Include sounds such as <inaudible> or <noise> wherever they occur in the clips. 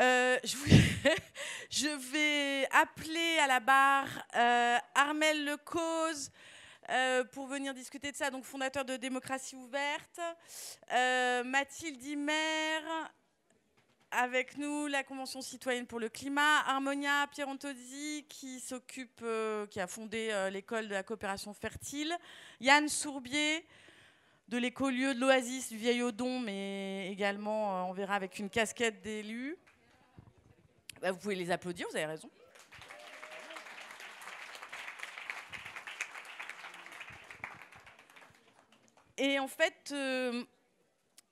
Euh, <laughs> je, vais appeler à la barre euh, Armel Lecause euh, pour venir discuter de ça, donc fondateur de Démocratie Ouverte. Euh, Mathilde Himer, avec nous, la Convention citoyenne pour le climat. Harmonia Pierantozzi, qui s'occupe, qui a fondé l'école de la coopération fertile. Yann Sourbier, de l'écolieu de l'Oasis du Vieil Odon, mais également, on verra, avec une casquette d'élu. Bah, vous pouvez les applaudir, vous avez raison. Et en fait, euh,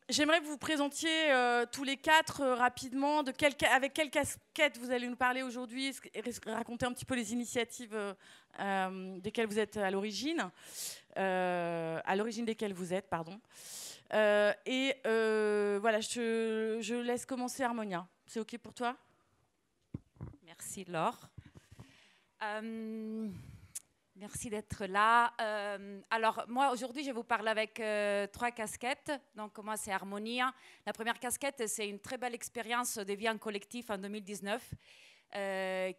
j'aimerais que vous vous présentiez euh, tous les quatre euh, rapidement, avec quelle casquette vous allez nous parler aujourd'hui, raconter un petit peu les initiatives desquelles vous êtes à l'origine, à l'origine desquelles vous êtes, pardon. et voilà, je, je laisse commencer Harmonia. C'est OK pour toi Merci Laure. Euh, merci d'être là. Euh, alors moi aujourd'hui je vous parle avec euh, trois casquettes. Donc moi c'est Harmonia. La première casquette c'est une très belle expérience de vie en collectif en 2019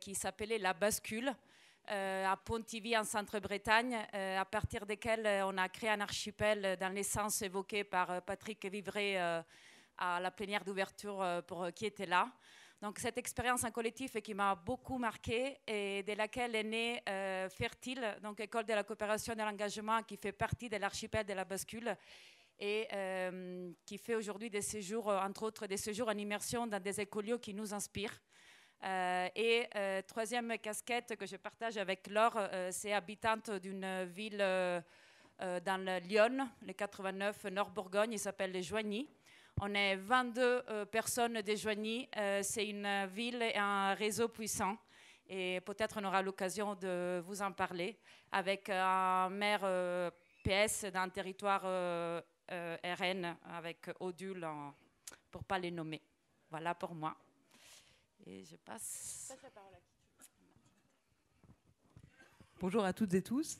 qui s'appelait La Bascule. à Pontivy en Centre-Bretagne, à partir desquelles on a créé un archipel dans l'essence évoquée par Patrick Vivray à la plénière d'ouverture pour qui était là. Donc cette expérience en collectif qui m'a beaucoup marquée et de laquelle est née euh, Fertile, donc École de la coopération et de l'engagement qui fait partie de l'archipel de la bascule et euh, qui fait aujourd'hui des séjours, euh, entre autres des séjours en immersion dans des écolios qui nous inspirent. et troisième casquette que je partage avec Laure, c'est habitante d'une ville dans le Lyon, le 89 Nord-Bourgogne, il s'appelle les Joigny. On est 22 euh, personnes déjoignées. Euh, c'est une ville et un réseau puissant. Et peut-être on aura l'occasion de vous en parler avec un maire euh, PS d'un territoire RN avec Odule pour pas les nommer. Voilà pour moi. Et je passe. Bonjour à toutes et tous.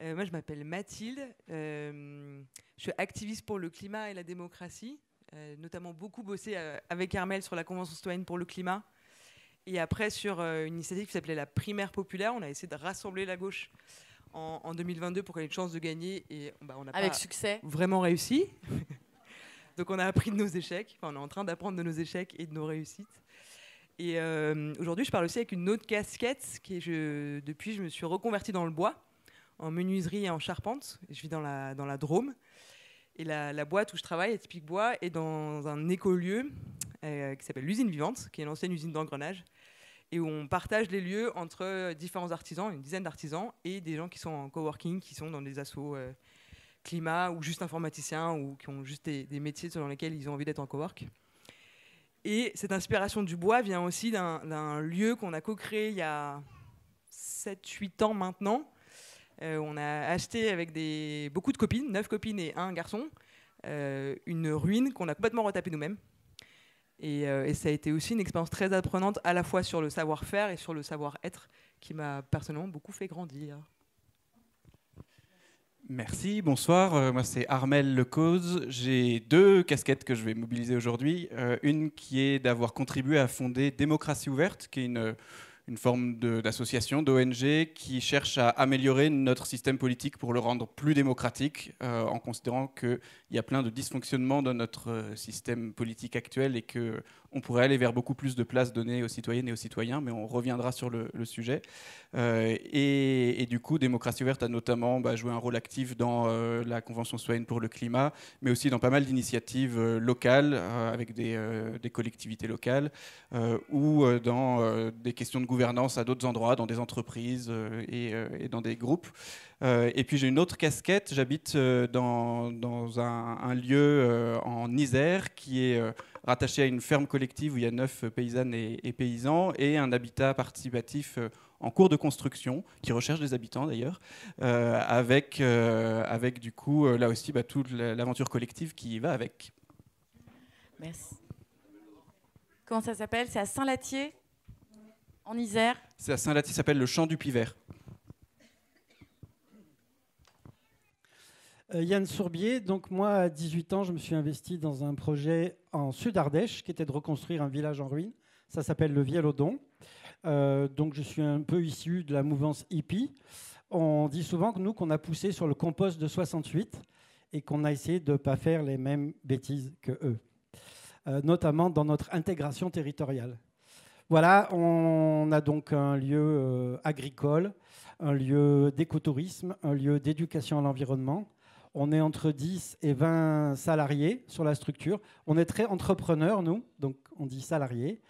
moi, je m'appelle Mathilde. je suis activiste pour le climat et la démocratie. Euh, notamment beaucoup bossé euh, avec Armel sur la Convention citoyenne pour le climat. Et après, sur euh, une initiative qui s'appelait la primaire populaire, on a essayé de rassembler la gauche en, 2022 pour qu'elle ait une chance de gagner. Et on bah, a avec succès. vraiment réussi. <laughs> Donc on a appris de nos échecs. on est en train d'apprendre de nos échecs et de nos réussites. Et aujourd'hui, je parle aussi avec une autre casquette. Qui est, je, depuis, je me suis reconvertie dans le bois, en menuiserie et en charpente. Je vis dans la, dans la Drôme. Et la, boîte où je travaille, Typique Bois, est dans un écolieu euh, qui s'appelle l'usine vivante, qui est l'ancienne usine d'engrenage, et où on partage les lieux entre euh, différents artisans, une dizaine d'artisans, et des gens qui sont en coworking, qui sont dans des assos euh, climat ou juste informaticiens ou qui ont juste des, métiers selon lesquels ils ont envie d'être en cowork. Et cette inspiration du bois vient aussi d'un lieu qu'on a co-créé il y a 7-8 ans maintenant, euh, on a acheté avec beaucoup de copines, neuf copines et un garçon, euh, une ruine qu'on a complètement retapée nous-mêmes. Euh, et, ça a été aussi une expérience très apprenante à la fois sur le savoir-faire et sur le savoir-être qui m'a personnellement beaucoup fait grandir. Merci, bonsoir. moi, c'est Armel Lecause. J'ai deux casquettes que je vais mobiliser aujourd'hui. une qui est d'avoir contribué à fonder Démocratie Ouverte, qui est une une forme d'association, d'ONG, qui cherche à améliorer notre système politique pour le rendre plus démocratique, euh, en considérant qu'il y a plein de dysfonctionnements dans notre euh, système politique actuel et que on pourrait aller vers beaucoup plus de places données aux citoyennes et aux citoyens, mais on reviendra sur le, sujet. Euh, et, du coup, Démocratie ouverte a notamment bah, joué un rôle actif dans euh, la Convention citoyenne pour le climat, mais aussi dans pas mal d'initiatives euh, locales avec des, collectivités locales ou dans des questions de gouvernance à d'autres endroits, dans des entreprises et, dans des groupes. et puis j'ai une autre casquette, j'habite dans, un lieu en Isère qui est rattaché à une ferme collective où il y a neuf paysannes et, paysans, et un habitat participatif euh, en cours de construction, qui recherche des habitants d'ailleurs, euh, avec, euh, avec du coup, là aussi, bah, toute l'aventure collective qui va avec. Merci. Comment ça s'appelle C'est à Saint-Latier, en Isère C'est à Saint-Latier, ça s'appelle le Champ du Pivert. Euh, Yann Sourbier, donc moi à 18 ans, je me suis investi dans un projet en Sud-Ardèche qui était de reconstruire un village en ruine. Ça s'appelle le Vielodon. Euh, donc je suis un peu issu de la mouvance hippie. On dit souvent que nous, qu'on a poussé sur le compost de 68 et qu'on a essayé de ne pas faire les mêmes bêtises que eux, euh, notamment dans notre intégration territoriale. Voilà, on a donc un lieu euh, agricole, un lieu d'écotourisme, un lieu d'éducation à l'environnement, on est entre 10 et 20 salariés sur la structure. On est très entrepreneur, nous, donc on dit salariés.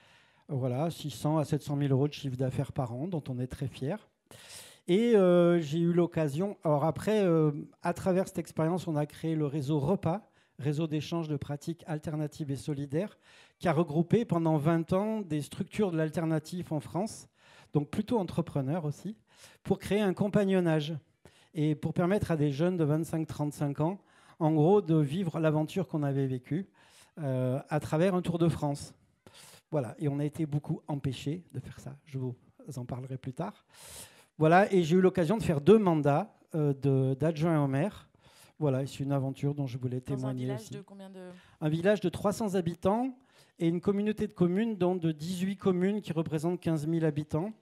Voilà, 600 à 700 000 euros de chiffre d'affaires par an, dont on est très fier. Et euh, j'ai eu l'occasion, alors après, euh, à travers cette expérience, on a créé le réseau Repas, réseau d'échange de pratiques alternatives et solidaires, qui a regroupé pendant 20 ans des structures de l'alternative en France, donc plutôt entrepreneurs aussi, pour créer un compagnonnage et pour permettre à des jeunes de 25-35 ans, en gros, de vivre l'aventure qu'on avait vécue euh, à travers un Tour de France. Voilà, et on a été beaucoup empêchés de faire ça. Je vous en parlerai plus tard. Voilà, et j'ai eu l'occasion de faire deux mandats euh, d'adjoint au maire. Voilà, c'est une aventure dont je voulais témoigner. Un village de combien de Un village de 300 habitants et une communauté de communes, dont de 18 communes qui représentent 15 000 habitants.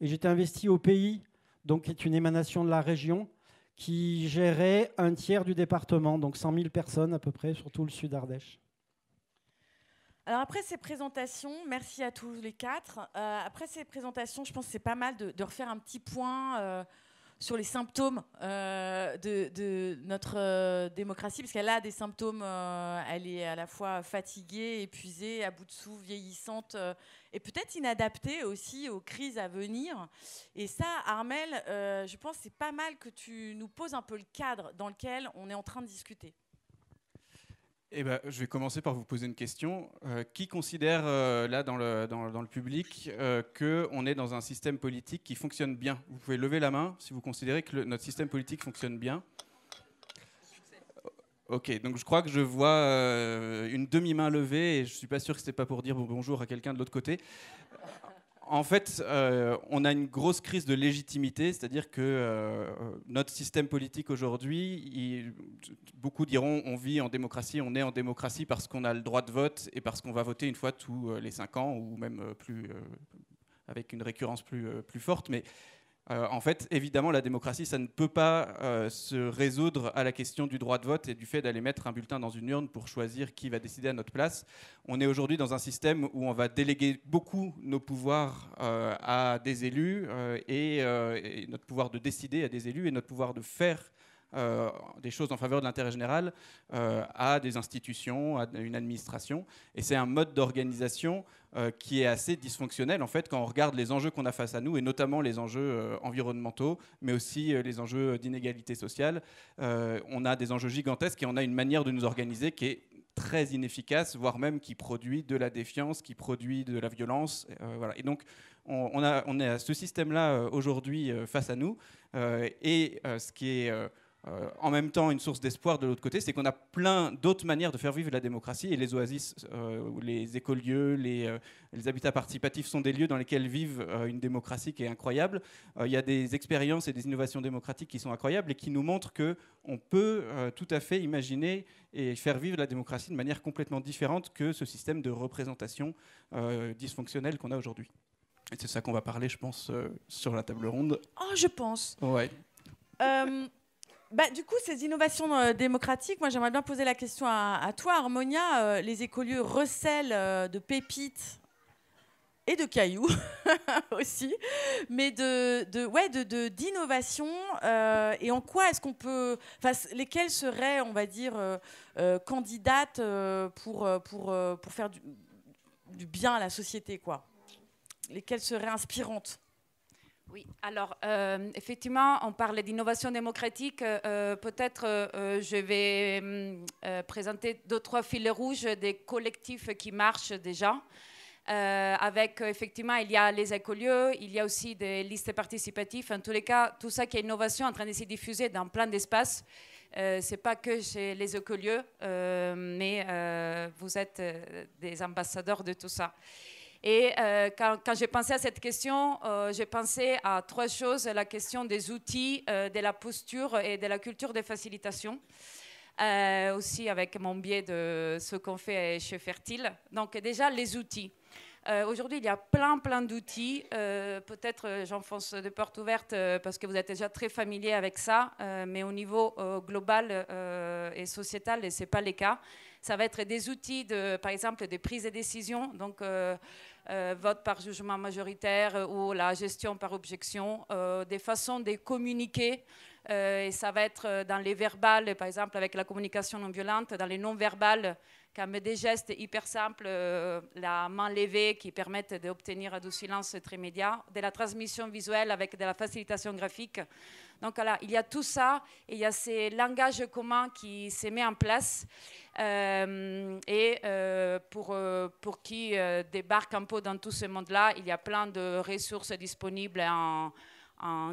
Et j'étais investi au pays donc, qui est une émanation de la région, qui gérait un tiers du département, donc 100 000 personnes à peu près, surtout le sud d'Ardèche. Alors après ces présentations, merci à tous les quatre. Euh, après ces présentations, je pense que c'est pas mal de refaire un petit point euh, sur les symptômes euh, de, notre euh, démocratie, parce qu'elle a des symptômes, euh, elle est à la fois fatiguée, épuisée, à bout de souffle, vieillissante, et peut-être inadaptée aussi aux crises à venir. Et ça, Armel, je pense c'est pas mal que tu nous poses un peu le cadre dans lequel on est en train de discuter. Eh ben, je vais commencer par vous poser une question. Euh, qui considère euh, là dans le, dans, le public euh, que qu'on est dans un système politique qui fonctionne bien Vous pouvez lever la main si vous considérez que notre système politique fonctionne bien. Ok, donc je crois que je vois une demi-main levée et je ne suis pas sûr que ce n'était pas pour dire bonjour à quelqu'un de l'autre côté en fait, euh, on a une grosse crise de légitimité, c'est-à-dire que euh, notre système politique aujourd'hui, beaucoup diront on vit en démocratie, on est en démocratie parce qu'on a le droit de vote et parce qu'on va voter une fois tous euh, les cinq ans ou même plus, avec une récurrence plus, plus forte. Mais euh, en fait, évidemment, la démocratie, ça ne peut pas euh, se résoudre à la question du droit de vote et du fait d'aller mettre un bulletin dans une urne pour choisir qui va décider à notre place. On est aujourd'hui dans un système où on va déléguer beaucoup nos pouvoirs euh, à des élus et, notre pouvoir de décider à des élus et notre pouvoir de faire euh, des choses en faveur de l'intérêt général euh, à des institutions, à une administration. Et c'est un mode d'organisation euh, qui est assez dysfonctionnel, en fait, quand on regarde les enjeux qu'on a face à nous, et notamment les enjeux environnementaux, mais aussi les enjeux d'inégalité sociale. on a des enjeux gigantesques et on a une manière de nous organiser qui est très inefficace, voire même qui produit de la défiance, qui produit de la violence. voilà. Et donc, on, a, on a ce système-là aujourd'hui face à nous. et ce qui est euh, en même temps une source d'espoir de l'autre côté, c'est qu'on a plein d'autres manières de faire vivre la démocratie et les oasis, euh, les écolieux, les, euh, les, habitats participatifs sont des lieux dans lesquels vivent une démocratie qui est incroyable. Il y a des expériences et des innovations démocratiques qui sont incroyables et qui nous montrent que on peut tout à fait imaginer et faire vivre la démocratie de manière complètement différente que ce système de représentation dysfonctionnelle qu'on a aujourd'hui. Et c'est ça qu'on va parler, je pense, sur la table ronde. Ah, je pense. Ouais. Bah, du coup, ces innovations euh, démocratiques, moi j'aimerais bien poser la question à, toi, Harmonia. Euh, les écolieux recèlent euh, de pépites et de cailloux <laughs> aussi, mais de, de d'innovation. et en quoi est-ce qu'on peut, enfin, lesquelles seraient, on va dire, candidates pour pour faire du, du bien à la société, quoi Lesquelles seraient inspirantes oui, alors euh, effectivement, on parle d'innovation démocratique. Euh, euh, peut-être je vais hum, présenter deux, trois fils rouges des collectifs qui marchent déjà. avec effectivement, il y a les écolieux, il y a aussi des listes participatives. En tous les cas, tout ça qui est innovation en train de se diffuser dans plein d'espaces. Euh, c'est pas que chez les écolieux, mais vous êtes des ambassadeurs de tout ça. Et euh, quand, j'ai pensé à cette question, euh, j'ai pensé à trois choses. La question des outils, euh, de la posture et de la culture de facilitation. aussi avec mon biais de ce qu'on fait chez Fertile. Donc déjà, les outils. aujourd'hui, il y a plein, plein d'outils. peut-être j'enfonce des portes ouvertes parce que vous êtes déjà très familier avec ça, mais au niveau global et sociétal, ce n'est pas le cas. Ça va être des outils, de, par exemple, de prise de décision. Donc, euh, vote par jugement majoritaire euh, ou la gestion par objection, euh, des façons de communiquer et ça va être dans les verbales, par exemple avec la communication non violente, dans les non verbales, comme des gestes hyper simples, la main levée qui permettent d'obtenir du silence très immédiat, de la transmission visuelle avec de la facilitation graphique, donc voilà, il y a tout ça, et il y a ces langages communs qui se met en place, euh, et euh, pour, euh, pour qui débarque un peu dans tout ce monde-là, il y a plein de ressources disponibles en,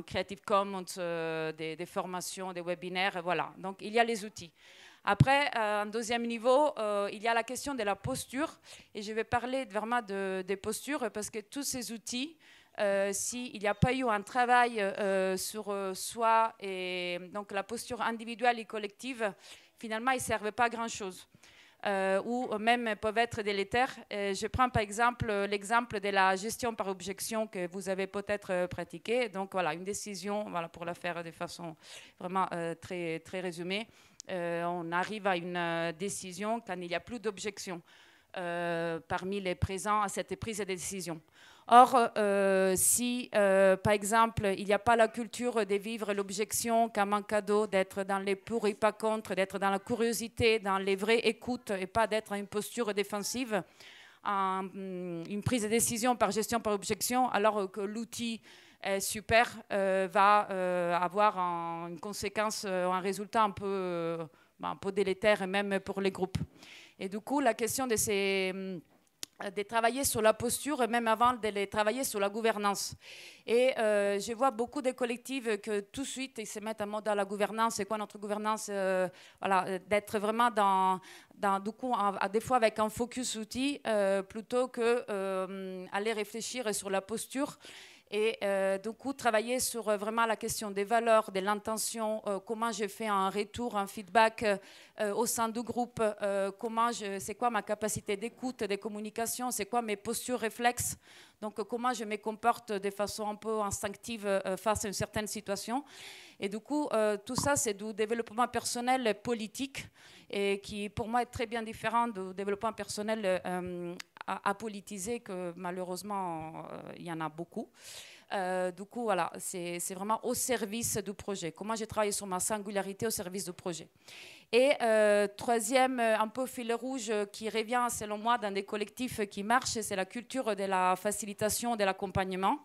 Creative Commons, des, formations, des webinaires, voilà. Donc il y a les outils. Après, un deuxième niveau, il y a la question de la posture. Et je vais parler vraiment de, des postures parce que tous ces outils euh, s'il n'y a pas eu un travail euh, sur euh, soi et donc la posture individuelle et collective, finalement, ils ne servent pas à grand-chose. ou même peuvent être délétères. je prends par exemple l'exemple de la gestion par objection que vous avez peut-être pratiqué. Donc voilà, une décision, voilà, pour la faire de façon vraiment très, très résumée, on arrive à une décision quand il n'y a plus d'objection parmi les présents à cette prise de décision. Or, euh, si, euh, par exemple, il n'y a pas la culture de vivre l'objection comme un cadeau, d'être dans les pour et pas contre, d'être dans la curiosité, dans les vraies écoutes et pas d'être une posture défensive, mm, une prise de décision par gestion par objection, alors que l'outil est super euh, va avoir une conséquence, un résultat un peu, bah, un peu délétère, même pour les groupes. Et du coup, la question de ces mm, euh, de travailler sur la posture, même avant de les travailler sur la gouvernance. Et euh, je vois beaucoup de collectifs que tout de suite, ils se mettent à mode dans la gouvernance. C'est quoi notre gouvernance euh, Voilà, d'être vraiment dans, du coup, à, des fois avec un focus outil, plutôt que aller réfléchir sur la posture. Et euh, du coup, travailler sur euh, vraiment la question des valeurs, de l'intention, euh, comment j'ai fait un retour, un feedback au sein du groupe, comment je, c'est quoi ma capacité d'écoute, de communication, c'est quoi mes postures réflexes. Donc, comment je me comporte de façon un peu instinctive face à une certaine situation. Et du coup, tout ça, c'est du développement personnel politique et qui, pour moi, est très bien différent du développement personnel politiser que malheureusement euh, il y en a beaucoup. Euh, du coup, voilà, c'est vraiment au service du projet. Comment j'ai travaillé sur ma singularité au service du projet. Et euh, troisième, un peu fil rouge qui revient, selon moi, dans des collectifs qui marchent, c'est la culture de la facilitation, de l'accompagnement.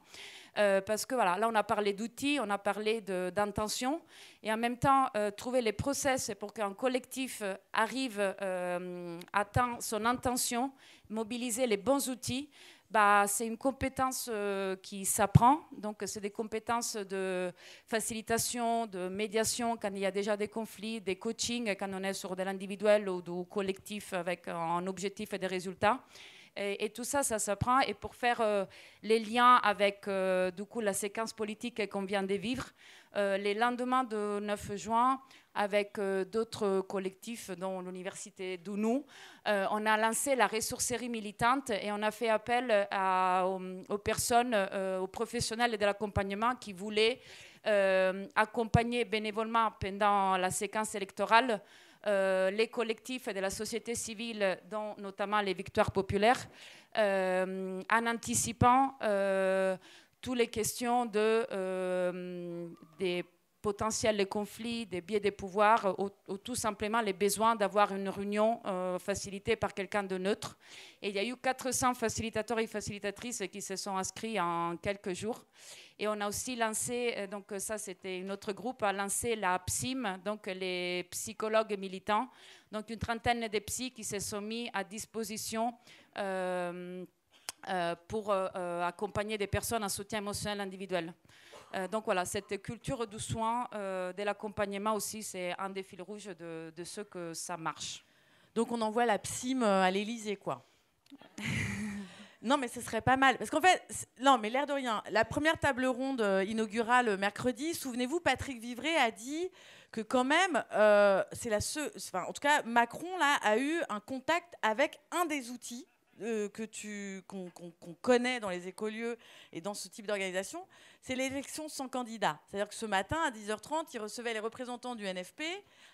Euh, parce que voilà, là on a parlé d'outils, on a parlé d'intention, et en même temps euh, trouver les process pour qu'un collectif euh, arrive, à atteint son intention, mobiliser les bons outils. Bah, c'est une compétence qui s'apprend. Donc, c'est des compétences de facilitation, de médiation quand il y a déjà des conflits, des coachings, quand on est sur de l'individuel ou du collectif avec un objectif et des résultats. Et, tout ça, ça s'apprend. Et pour faire euh, les liens avec euh, du coup, la séquence politique qu'on vient de vivre, le euh, les lendemains de 9 juin, avec d'autres collectifs, dont l'Université d'Ounou, on a lancé la ressourcerie militante et on a fait appel aux, personnes, aux professionnels de l'accompagnement qui voulaient accompagner bénévolement pendant la séquence électorale euh, les collectifs de la société civile, dont notamment les victoires populaires, euh, en anticipant euh, toutes les questions de, des potentiels les conflits, des biais des pouvoirs euh, ou, tout simplement les besoins d'avoir une réunion euh, facilitée par quelqu'un de neutre. Et il y a eu 400 facilitateurs et facilitatrices qui se sont inscrits en quelques jours. Et on a aussi lancé, euh, donc ça c'était notre groupe, a lancé la PSIM, donc les psychologues militants, donc une trentaine de psys qui se sont mis à disposition. pour accompagner des personnes en soutien émotionnel individuel. Euh, donc voilà, cette culture du soin, euh, de l'accompagnement aussi, c'est un des fils rouges de, de, ce que ça marche. Donc on envoie la psyme euh, à l'Élysée, quoi. <laughs> non, mais ce serait pas mal. Parce qu'en fait, non, mais l'air de rien, la première table ronde inaugurale mercredi, souvenez-vous, Patrick Vivray a dit que quand même, c'est la Enfin, en tout cas, Macron là a eu un contact avec un des outils euh, que tu qu'on connaît dans les écolieux et dans ce type d'organisation, c'est l'élection sans candidat. C'est-à-dire que ce matin, à 10h30, ils recevaient les représentants du NFP,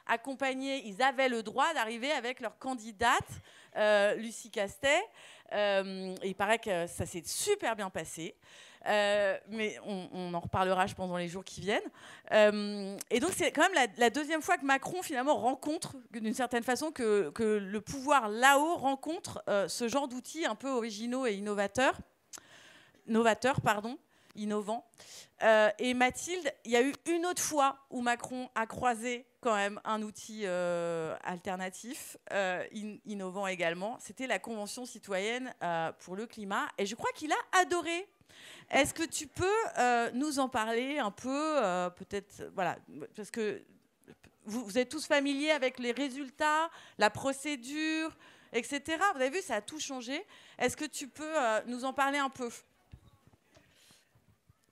accompagnés, ils avaient le droit d'arriver avec leur candidate, euh, Lucie Castet. Euh, il paraît que ça s'est super bien passé. Euh, mais on, en reparlera, je pense, dans les jours qui viennent. Euh, et donc, c'est quand même la, deuxième fois que Macron, finalement, rencontre, d'une certaine façon, que, que le pouvoir là-haut rencontre euh, ce genre d'outils un peu originaux et innovateurs. Novateurs, pardon innovants et Mathilde, il y a eu une autre fois où Macron a croisé quand même un outil alternatif, innovant également. C'était la Convention citoyenne pour le climat. Et je crois qu'il a adoré est-ce que tu peux euh, nous en parler un peu, euh, peut-être, voilà, parce que vous, êtes tous familiers avec les résultats, la procédure, etc. Vous avez vu, ça a tout changé. Est-ce que tu peux euh, nous en parler un peu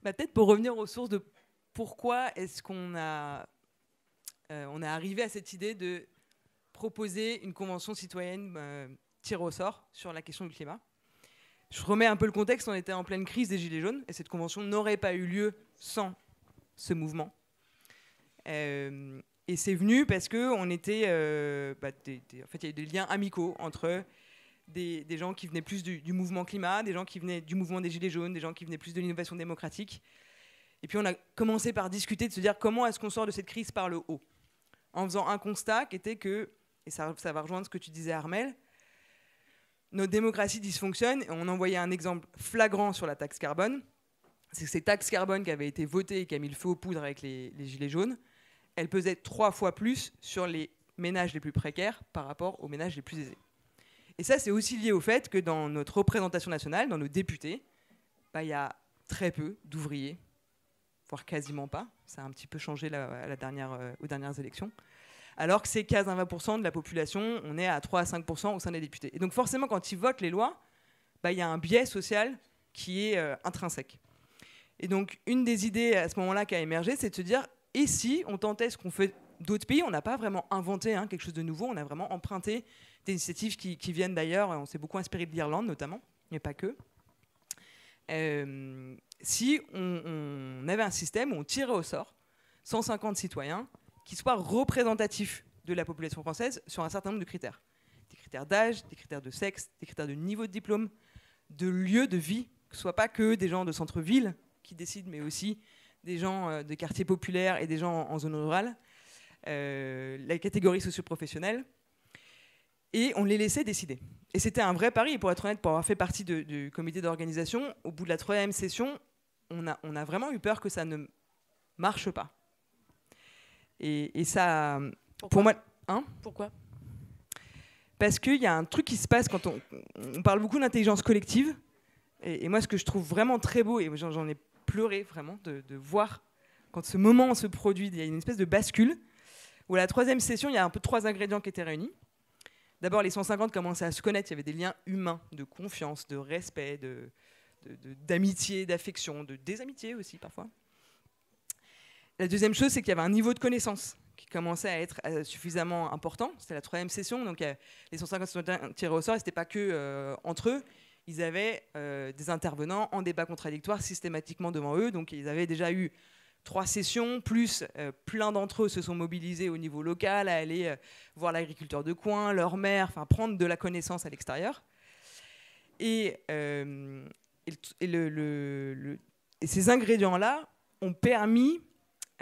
bah, Peut-être pour revenir aux sources de pourquoi est-ce qu'on a, on est arrivé à cette idée de proposer une convention citoyenne tirée au sort sur la question du climat. Je remets un peu le contexte, on était en pleine crise des Gilets jaunes et cette convention n'aurait pas eu lieu sans ce mouvement. Euh, et c'est venu parce que était, euh, bah, en fait, il y a eu des liens amicaux entre des, gens qui venaient plus du, mouvement climat, des gens qui venaient du mouvement des Gilets jaunes, des gens qui venaient plus de l'innovation démocratique. Et puis on a commencé par discuter de se dire comment est-ce qu'on sort de cette crise par le haut, en faisant un constat qui était que, et ça, ça va rejoindre ce que tu disais Armel, nos démocraties dysfonctionnent. Et on voyait un exemple flagrant sur la taxe carbone. C'est que ces taxes carbone qui avaient été votées et qui a mis le feu aux poudres avec les, gilets jaunes, elles pesaient trois fois plus sur les ménages les plus précaires par rapport aux ménages les plus aisés. Et ça, c'est aussi lié au fait que dans notre représentation nationale, dans nos députés, bah, il y a très peu d'ouvriers, voire quasiment pas. Ça a un petit peu changé la, dernière, euh, aux dernières élections alors que c'est 15 à 20% de la population, on est à 3 à 5% au sein des députés. Et donc forcément, quand ils votent les lois, bah, il y a un biais social qui est euh, intrinsèque. Et donc une des idées à ce moment-là qui a émergé, c'est de se dire, et si on tentait ce qu'on fait d'autres pays, on n'a pas vraiment inventé hein, quelque chose de nouveau, on a vraiment emprunté des initiatives qui, viennent d'ailleurs, on s'est beaucoup inspiré de l'Irlande notamment, mais pas que. Euh, si on, on, avait un système où on tirait au sort 150 citoyens qui soit représentatif de la population française sur un certain nombre de critères. Des critères d'âge, des critères de sexe, des critères de niveau de diplôme, de lieu de vie, que ce soit pas que des gens de centre-ville qui décident, mais aussi des gens euh, de quartiers populaires et des gens en zone rurale, euh, la catégorie socioprofessionnelle, et on les laissait décider. Et c'était un vrai pari, pour être honnête, pour avoir fait partie du comité d'organisation, au bout de la troisième session, on a vraiment eu peur que ça ne marche pas. Et, ça, pour moi, hein Pourquoi Parce qu'il y a un truc qui se passe quand on, on parle beaucoup d'intelligence collective. Et, moi, ce que je trouve vraiment très beau, et j'en ai pleuré vraiment de, voir quand ce moment se produit, il y a une espèce de bascule où à la troisième session, il y a un peu trois ingrédients qui étaient réunis. D'abord, les 150 commençaient à se connaître, il y avait des liens humains, de confiance, de respect, de, d'amitié, d'affection, de désamitié aussi parfois. La deuxième chose, c'est qu'il y avait un niveau de connaissance qui commençait à être euh, suffisamment important. C'était la troisième session, donc euh, les 150 sont tirés au sort, ce n'était pas que euh, entre eux. Ils avaient des intervenants en débat contradictoire systématiquement devant eux, donc ils avaient déjà eu trois sessions, plus plein d'entre eux se sont mobilisés au niveau local à aller voir l'agriculteur de coin, leur mère, enfin prendre de la connaissance à l'extérieur. Et, le, et, ces ingrédients-là ont permis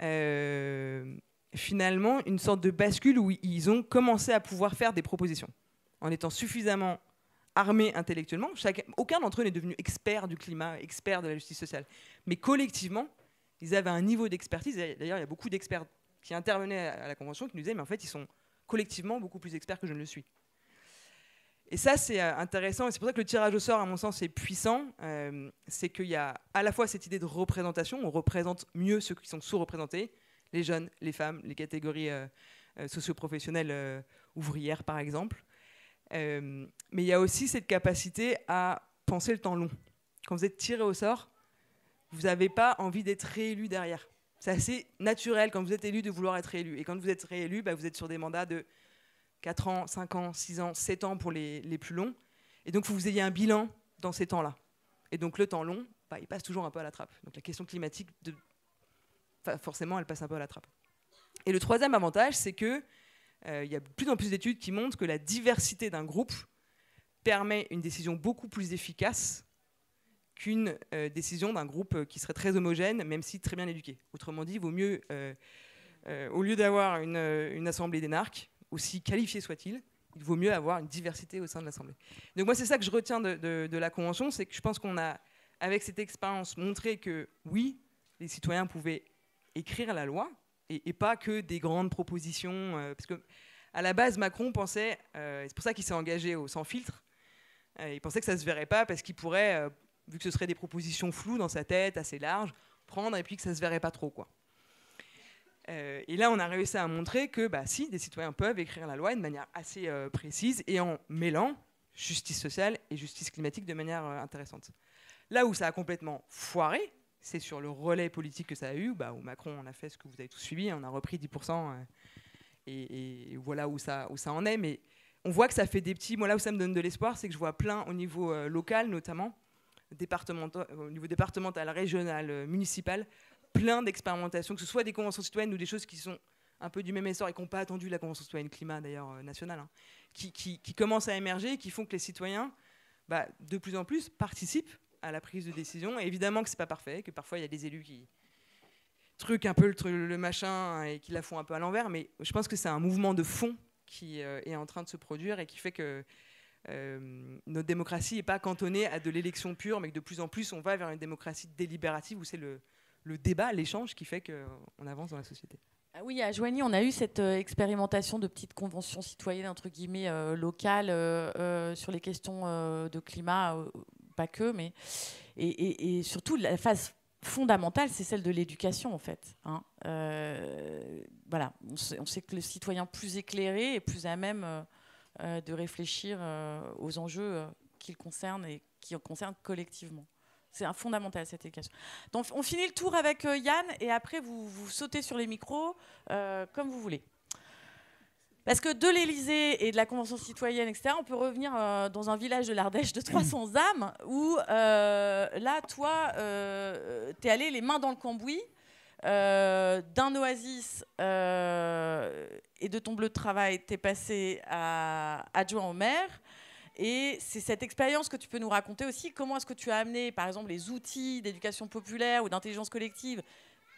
euh, finalement une sorte de bascule où ils ont commencé à pouvoir faire des propositions en étant suffisamment armés intellectuellement. aucun d'entre eux n'est devenu expert du climat, expert de la justice sociale. Mais collectivement, ils avaient un niveau d'expertise. D'ailleurs, il y a beaucoup d'experts qui intervenaient à la Convention qui nous disaient, mais en fait, ils sont collectivement beaucoup plus experts que je ne le suis. Et ça, c'est euh, intéressant, et c'est pour ça que le tirage au sort, à mon sens, est puissant. Euh, c'est qu'il y a à la fois cette idée de représentation, on représente mieux ceux qui sont sous-représentés, les jeunes, les femmes, les catégories euh, socioprofessionnelles ouvrières, par exemple. mais il y a aussi cette capacité à penser le temps long. Quand vous êtes tiré au sort, vous n'avez pas envie d'être réélu derrière. C'est assez naturel quand vous êtes élu de vouloir être réélu. Et quand vous êtes réélu, bah, vous êtes sur des mandats de 4 ans, 5 ans, 6 ans, 7 ans pour les, plus longs. Et donc, faut vous ayez un bilan dans ces temps-là. Et donc, le temps long, bah, il passe toujours un peu à la trappe. Donc, la question climatique, forcément, elle passe un peu à la trappe. Et le troisième avantage, c'est que euh, il y a de plus en plus d'études qui montrent que la diversité d'un groupe permet une décision beaucoup plus efficace qu'une euh, décision d'un groupe euh, qui serait très homogène, même si très bien éduqué. Autrement dit, il vaut mieux, au lieu d'avoir une, une assemblée d'énarques, aussi qualifié soit-il, il vaut mieux avoir une diversité au sein de l'Assemblée. Donc moi, c'est ça que je retiens de, la Convention, c'est que je pense qu'on a, avec cette expérience, montré que oui, les citoyens pouvaient écrire la loi, et, pas que des grandes propositions. Euh, parce que à la base, Macron pensait, euh, c'est pour ça qu'il s'est engagé au sans filtre, euh, il pensait que ça ne se verrait pas, parce qu'il pourrait, vu que ce seraient des propositions floues dans sa tête, assez larges, prendre, et puis que ça ne se verrait pas trop. quoi. Euh, et là, on a réussi à montrer que, bah, si, des citoyens peuvent écrire la loi de manière assez euh, précise et en mêlant justice sociale et justice climatique de manière euh, intéressante. Là où ça a complètement foiré, c'est sur le relais politique que ça a eu, bah, où Macron, on a fait ce que vous avez tous suivi, hein, on a repris 10%, et, voilà où ça, où ça en est. Mais on voit que ça fait des petits... Moi, là où ça me donne de l'espoir, c'est que je vois plein au niveau local, notamment, au niveau départemental, régional, municipal, plein d'expérimentations, que ce soit des conventions citoyennes ou des choses qui sont un peu du même essor et qui n'ont pas attendu la Convention citoyenne climat, d'ailleurs, euh, nationale, hein, qui, qui, commencent à émerger et qui font que les citoyens, bah, de plus en plus, participent à la prise de décision. évidemment que ce n'est pas parfait, que parfois il y a des élus qui truquent un peu le, le machin et qui la font un peu à l'envers, mais je pense que c'est un mouvement de fond qui euh, est en train de se produire et qui fait que euh, notre démocratie n'est pas cantonnée à de l'élection pure, mais que de plus en plus on va vers une démocratie délibérative où c'est le, le débat, l'échange qui fait qu'on avance dans la société. Ah oui, à Joigny, on a eu cette euh, expérimentation de petites conventions citoyennes, entre guillemets, euh, locales euh, sur les questions de climat, pas que, mais. Et, surtout, la phase fondamentale, c'est celle de l'éducation, en fait. Hein. voilà, on sait, que le citoyen plus éclairé est plus à même de réfléchir aux enjeux qu'il concerne et qui en concernent collectivement. C'est un fondamental cette éducation. Donc on finit le tour avec euh, Yann et après vous, vous, sautez sur les micros euh, comme vous voulez. Parce que de l'Elysée et de la Convention citoyenne, etc., on peut revenir euh, dans un village de l'Ardèche de 300 mm. âmes où là, toi, tu es allé les mains dans le cambouis d'un oasis et de ton bleu de travail, tu es passé à adjoint au maire. Et c'est cette expérience que tu peux nous raconter aussi. Comment est-ce que tu as amené, par exemple, les outils d'éducation populaire ou d'intelligence collective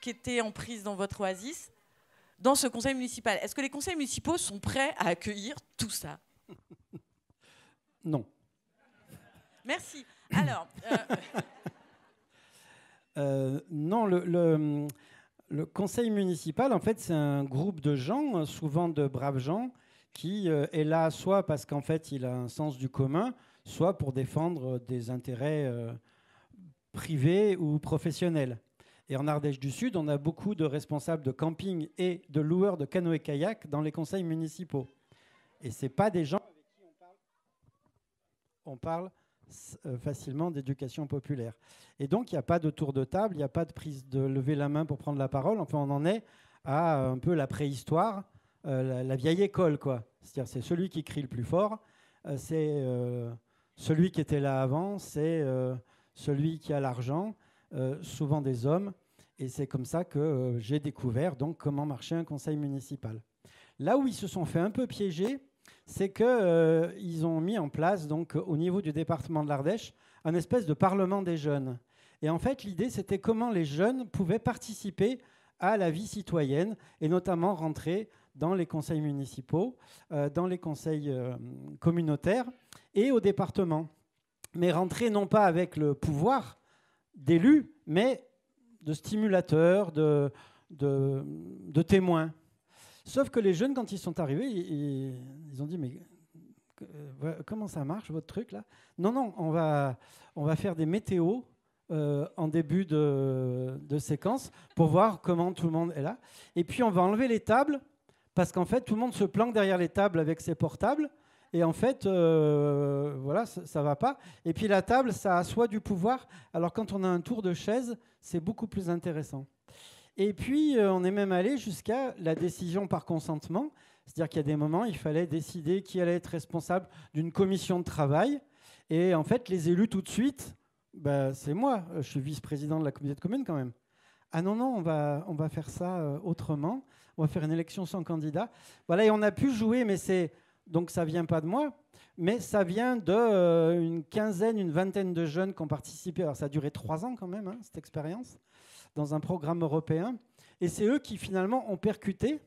qui étaient en prise dans votre oasis dans ce conseil municipal Est-ce que les conseils municipaux sont prêts à accueillir tout ça Non. Merci. Alors. Euh, <laughs> euh, non, le, conseil municipal, en fait, c'est un groupe de gens, souvent de braves gens, qui euh, est là soit parce qu'en fait il a un sens du commun, soit pour défendre euh, des intérêts euh, privés ou professionnels. Et en Ardèche du Sud, on a beaucoup de responsables de camping et de loueurs de canoë-kayak dans les conseils municipaux. Et ce pas des gens avec qui on parle, on parle facilement d'éducation populaire. Et donc, il n'y a pas de tour de table, il n'y a pas de prise de lever la main pour prendre la parole. Enfin, on en est à un peu la préhistoire euh, la, vieille école, quoi. C'est-à-dire, c'est celui qui crie le plus fort, euh, c'est euh, celui qui était là avant, c'est celui qui a l'argent, souvent des hommes. Et c'est comme ça que j'ai découvert donc comment marchait un conseil municipal. Là où ils se sont fait un peu piéger, c'est qu'ils ont mis en place, donc, au niveau du département de l'Ardèche, un espèce de parlement des jeunes. Et en fait, l'idée, c'était comment les jeunes pouvaient participer à la vie citoyenne et notamment rentrer dans les conseils municipaux, euh, dans les conseils euh, communautaires et au département. Mais rentrer non pas avec le pouvoir d'élus, mais de stimulateurs, de, de, témoins. Sauf que les jeunes, quand ils sont arrivés, ils, ont dit, mais euh, comment ça marche votre truc là Non, non, on va, on va faire des météos en début de, de, séquence pour voir comment tout le monde est là. Et puis on va enlever les tables parce qu'en fait, tout le monde se planque derrière les tables avec ses portables. Et en fait, euh, voilà, ça ne va pas. Et puis la table, ça assoit du pouvoir. Alors quand on a un tour de chaise, c'est beaucoup plus intéressant. Et puis, euh, on est même allé jusqu'à la décision par consentement. C'est-à-dire qu'il y a des moments, il fallait décider qui allait être responsable d'une commission de travail. Et en fait, les élus, tout de suite, bah, c'est moi, je suis vice-président de la communauté de communes quand même. Ah non, non, on va, on va faire ça euh, autrement on va faire une élection sans candidat. Voilà, et on a pu jouer, mais c'est donc ça vient pas de moi, mais ça vient de euh, une quinzaine, une vingtaine de jeunes qui ont participé. Alors ça a duré trois ans quand même hein, cette expérience dans un programme européen, et c'est eux qui finalement ont percuté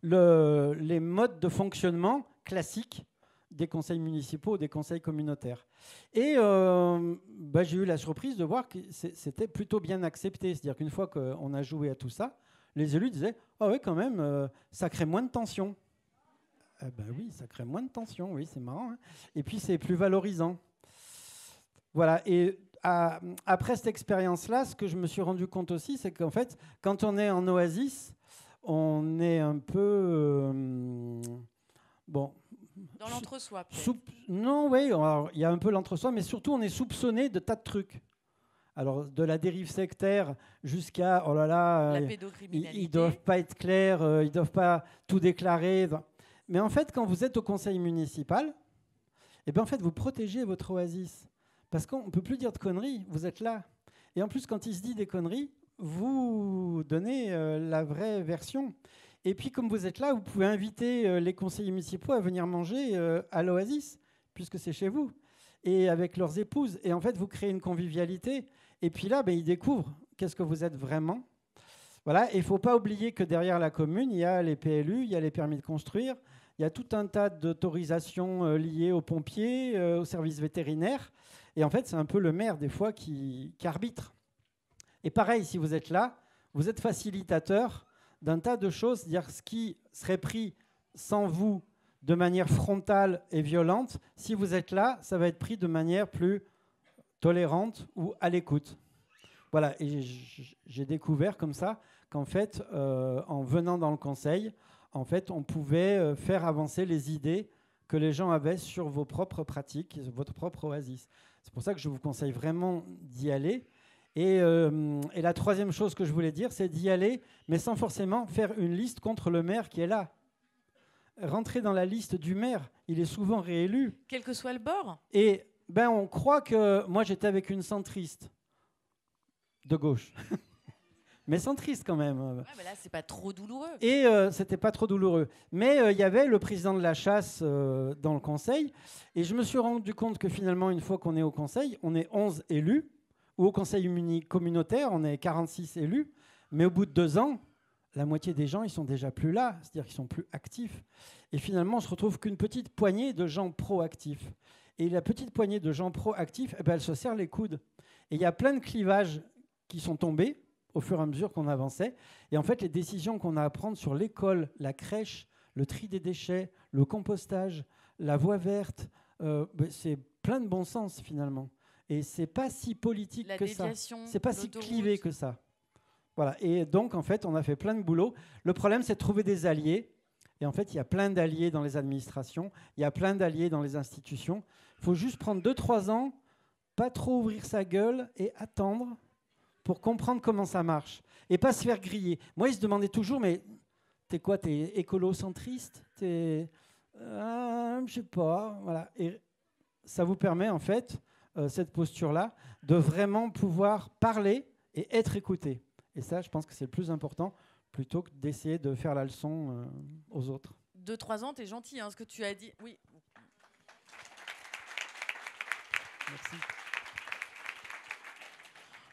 le, les modes de fonctionnement classiques des conseils municipaux, des conseils communautaires. Et euh, bah, j'ai eu la surprise de voir que c'était plutôt bien accepté. C'est-à-dire qu'une fois qu'on a joué à tout ça, les élus disaient Ah oui, quand même, euh, ça crée moins de tension. Eh ben oui, ça crée moins de tension, oui, c'est marrant. Hein. et puis c'est plus valorisant. Voilà, et après cette expérience-là, ce que je me suis rendu compte aussi, c'est qu'en fait, quand on est en oasis, on est un peu. Euh, bon. Dans l'entre-soi. Non, oui, il y a un peu l'entre-soi, mais surtout, on est soupçonné de tas de trucs. Alors, de la dérive sectaire jusqu'à, oh là là, euh, ils ne doivent pas être clairs, euh, ils ne doivent pas tout déclarer. Mais en fait, quand vous êtes au conseil municipal, eh bien, en fait, vous protégez votre oasis. Parce qu'on ne peut plus dire de conneries, vous êtes là. Et en plus, quand il se dit des conneries, vous donnez euh, la vraie version. Et puis, comme vous êtes là, vous pouvez inviter les conseillers municipaux à venir manger à l'Oasis, puisque c'est chez vous, et avec leurs épouses. Et en fait, vous créez une convivialité. Et puis là, ben, ils découvrent qu'est-ce que vous êtes vraiment. Voilà, et il ne faut pas oublier que derrière la commune, il y a les PLU, il y a les permis de construire, il y a tout un tas d'autorisations euh, liées aux pompiers, euh, aux services vétérinaires. Et en fait, c'est un peu le maire, des fois, qui, qui, arbitre. Et pareil, si vous êtes là, vous êtes facilitateur d'un tas de choses, c'est-à-dire ce qui serait pris sans vous de manière frontale et violente, si vous êtes là, ça va être pris de manière plus tolérante ou à l'écoute. Voilà, et j'ai découvert comme ça qu'en fait, euh, en venant dans le conseil, en fait, on pouvait euh, faire avancer les idées que les gens avaient sur vos propres pratiques, votre propre oasis. C'est pour ça que je vous conseille vraiment d'y aller. Euh, et, la troisième chose que je voulais dire, c'est d'y aller, mais sans forcément faire une liste contre le maire qui est là. Rentrer dans la liste du maire, il est souvent réélu. Quel que soit le bord. Et ben, on croit que moi j'étais avec une centriste de gauche. <laughs> mais centriste quand même. mais là, c'est pas trop douloureux. Et euh, c'était pas trop douloureux. Mais il euh, y avait le président de la chasse euh, dans le conseil. Et je me suis rendu compte que finalement, une fois qu'on est au conseil, on est 11 élus. Ou au conseil communautaire, on est 46 élus. Mais au bout de deux ans, la moitié des gens, ils sont déjà plus là. C'est-à-dire qu'ils sont plus actifs. Et finalement, on se retrouve qu'une petite poignée de gens proactifs. Et la petite poignée de gens proactifs, eh ben, elle se serrent les coudes. Et il y a plein de clivages qui sont tombés au fur et à mesure qu'on avançait. Et en fait, les décisions qu'on a à prendre sur l'école, la crèche, le tri des déchets, le compostage, la voie verte, euh, ben, c'est plein de bon sens finalement. Et c'est pas si politique que ça. C'est pas si clivé que ça. Voilà. Et donc, en fait, on a fait plein de boulot. Le problème, c'est de trouver des alliés. Et en fait, il y a plein d'alliés dans les administrations, il y a plein d'alliés dans les institutions faut juste prendre 2-3 ans, pas trop ouvrir sa gueule et attendre pour comprendre comment ça marche et pas se faire griller. Moi, ils se demandaient toujours, mais t'es quoi T'es écolo-centriste T'es. Euh, je sais pas. Voilà. Et ça vous permet, en fait, euh, cette posture-là, de vraiment pouvoir parler et être écouté. Et ça, je pense que c'est le plus important plutôt que d'essayer de faire la leçon euh, aux autres. Deux, trois ans, t'es gentil, hein, ce que tu as dit. Oui. Merci.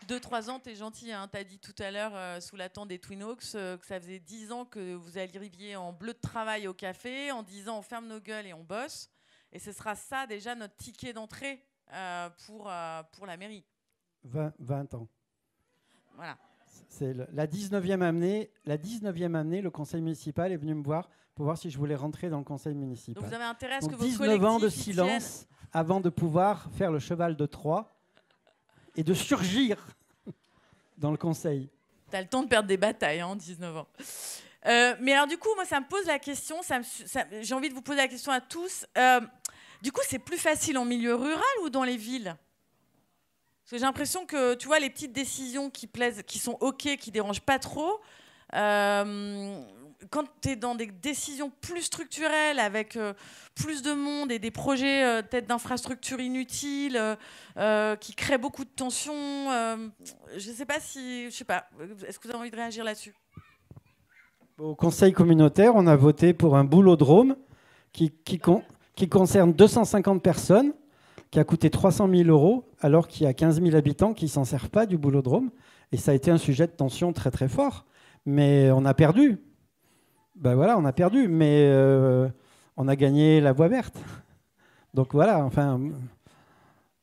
Deux, trois ans, t'es gentil. Hein. T'as dit tout à l'heure, euh, sous la tente des Twin Oaks euh, que ça faisait dix ans que vous arriviez en bleu de travail au café, en disant on ferme nos gueules et on bosse. Et ce sera ça déjà notre ticket d'entrée euh, pour, pour la mairie. 20, 20 ans. Voilà. C'est la 19e année. La 19e année, le conseil municipal est venu me voir pour voir si je voulais rentrer dans le conseil municipal. Donc vous avez intérêt à ce que votre 19 ans de silence avant de pouvoir faire le cheval de Troie et de surgir dans le Conseil. T'as le temps de perdre des batailles en hein, 19 ans. Euh, mais alors du coup, moi, ça me pose la question, ça j'ai envie de vous poser la question à tous. Euh, du coup, c'est plus facile en milieu rural ou dans les villes Parce que j'ai l'impression que, tu vois, les petites décisions qui plaisent, qui sont OK, qui dérangent pas trop, euh, quand tu es dans des décisions plus structurelles, avec euh, plus de monde et des projets euh, peut-être d'infrastructures inutiles, euh, qui créent beaucoup de tensions, je sais pas si... Je sais pas. Est-ce que vous avez envie de réagir là-dessus Au Conseil communautaire, on a voté pour un boulodrome qui, qui, qui concerne 250 personnes, qui a coûté 300 000 euros, alors qu'il y a 15 000 habitants qui ne s'en servent pas du boulodrome. Et ça a été un sujet de tension très très fort mais on a perdu ben voilà, on a perdu, mais euh, on a gagné la voie verte. Donc voilà, enfin,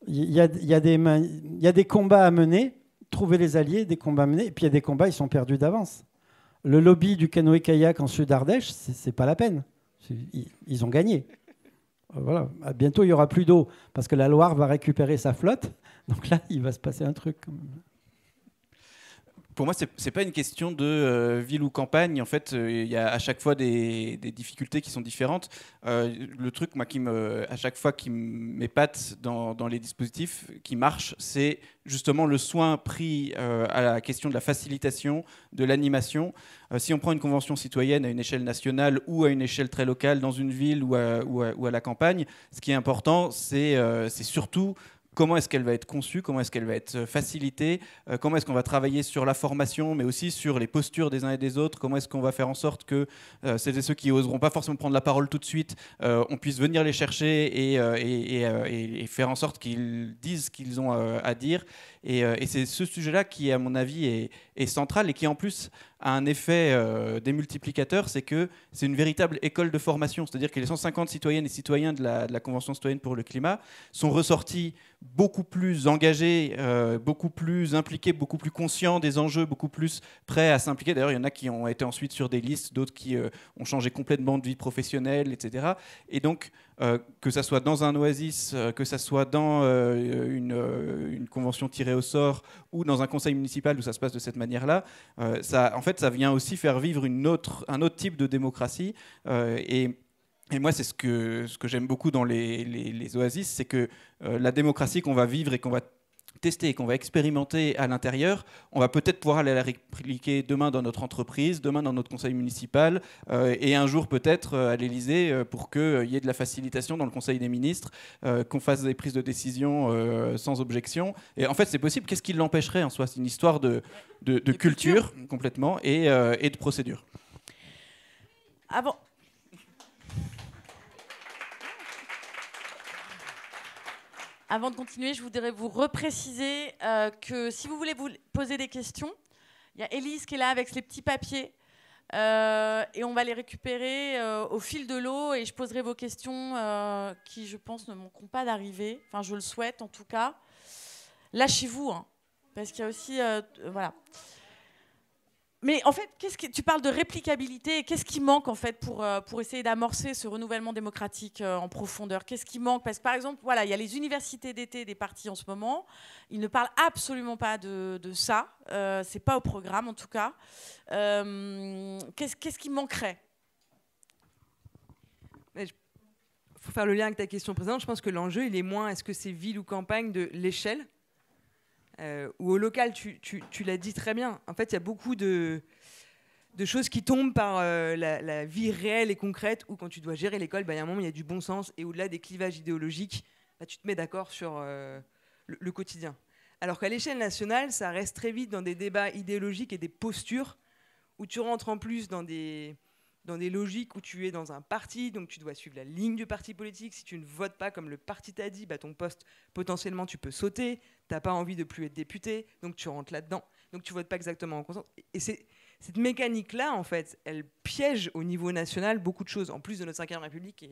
il y a, des combats à mener, trouver les alliés, des combats à mener, et puis il y a des combats, ils sont perdus d'avance. Le lobby du canoë-kayak en Sud-Ardèche, c'est pas la peine. Ils, ont gagné. Euh, voilà. Bientôt, il y aura plus d'eau parce que la Loire va récupérer sa flotte. Donc là, il va se passer un truc pour moi, c'est pas une question de euh, ville ou campagne. En fait, euh, il y a à chaque fois des, difficultés qui sont différentes. Euh, le truc, moi, qui me, à chaque fois, qui m'épate dans, dans, les dispositifs qui marchent, c'est justement le soin pris à la question de la facilitation, de l'animation. si on prend une convention citoyenne à une échelle nationale ou à une échelle très locale, dans une ville ou ou à la campagne, ce qui est important, c'est surtout comment est-ce qu'elle va être conçue, comment est-ce qu'elle va être euh, facilitée, euh, comment est-ce qu'on va travailler sur la formation, mais aussi sur les postures des uns et des autres, comment est-ce qu'on va faire en sorte que euh, celles et ceux qui n'oseront pas forcément prendre la parole tout de suite, on puisse venir les chercher et, et faire en sorte qu'ils disent ce qu'ils ont à dire euh, et, c'est ce sujet-là qui, à mon avis, est, central et qui, en plus, a un effet euh, démultiplicateur, c'est que c'est une véritable école de formation. C'est-à-dire que les 150 citoyennes et citoyens de la, Convention citoyenne pour le climat sont ressortis beaucoup plus engagés, euh, beaucoup plus impliqués, beaucoup plus conscients des enjeux, beaucoup plus prêts à s'impliquer. D'ailleurs, il y en a qui ont été ensuite sur des listes, d'autres qui ont changé complètement de vie professionnelle, etc. Et donc, euh, que ça soit dans un oasis, euh, que ça soit dans euh, une, convention tirée au sort ou dans un conseil municipal où ça se passe de cette manière-là, ça, en fait, ça vient aussi faire vivre une autre, un autre type de démocratie. et et moi, c'est ce que, ce que j'aime beaucoup dans les, oasis, c'est que la démocratie qu'on va vivre et qu'on va tester, qu'on va expérimenter à l'intérieur, on va peut-être pouvoir aller la répliquer demain dans notre entreprise, demain dans notre conseil municipal, euh, et un jour peut-être euh, à l'Elysée euh, pour qu'il y ait de la facilitation dans le conseil des ministres, qu'on fasse des prises de décision sans objection. Et en fait, c'est possible. Qu'est-ce qui l'empêcherait en soi C'est une histoire de, de, culture, complètement et, et de procédure. Avant, Avant de continuer, je voudrais vous repréciser euh, que si vous voulez vous poser des questions, il y a Elise qui est là avec les petits papiers euh, et on va les récupérer euh, au fil de l'eau et je poserai vos questions qui, je pense, ne manqueront pas d'arriver. Enfin, je le souhaite en tout cas. Lâchez-vous, hein, parce qu'il y a aussi, voilà mais en fait, qu'est-ce que, tu parles de réplicabilité. Qu'est-ce qui manque en fait pour, euh, pour essayer d'amorcer ce renouvellement démocratique euh, en profondeur Qu'est-ce qui manque Parce que par exemple, voilà, il y a les universités d'été des partis en ce moment. Ils ne parlent absolument pas de, ça. Ce euh, c'est pas au programme en tout cas. qu'est-ce, quest qui manquerait Il faut faire le lien avec ta question présente, je pense que l'enjeu, il est moins est-ce que c'est ville ou campagne de l'échelle euh, ou au local, tu, l'as dit très bien. En fait, il y a beaucoup de, choses qui tombent par euh, la, vie réelle et concrète, où quand tu dois gérer l'école, bah, il y a un moment, il y a du bon sens, et au-delà des clivages idéologiques, bah, tu te mets d'accord sur euh, le, quotidien. Alors qu'à l'échelle nationale, ça reste très vite dans des débats idéologiques et des postures, où tu rentres en plus dans des, dans des logiques où tu es dans un parti, donc tu dois suivre la ligne du parti politique. Si tu ne votes pas comme le parti t'a dit, bah, ton poste, potentiellement, tu peux sauter. tu n'as pas envie de plus être député, donc tu rentres là-dedans. Donc tu votes pas exactement en conscience. Et c'est cette mécanique-là, en fait, elle piège au niveau national beaucoup de choses, en plus de notre 5 République, qui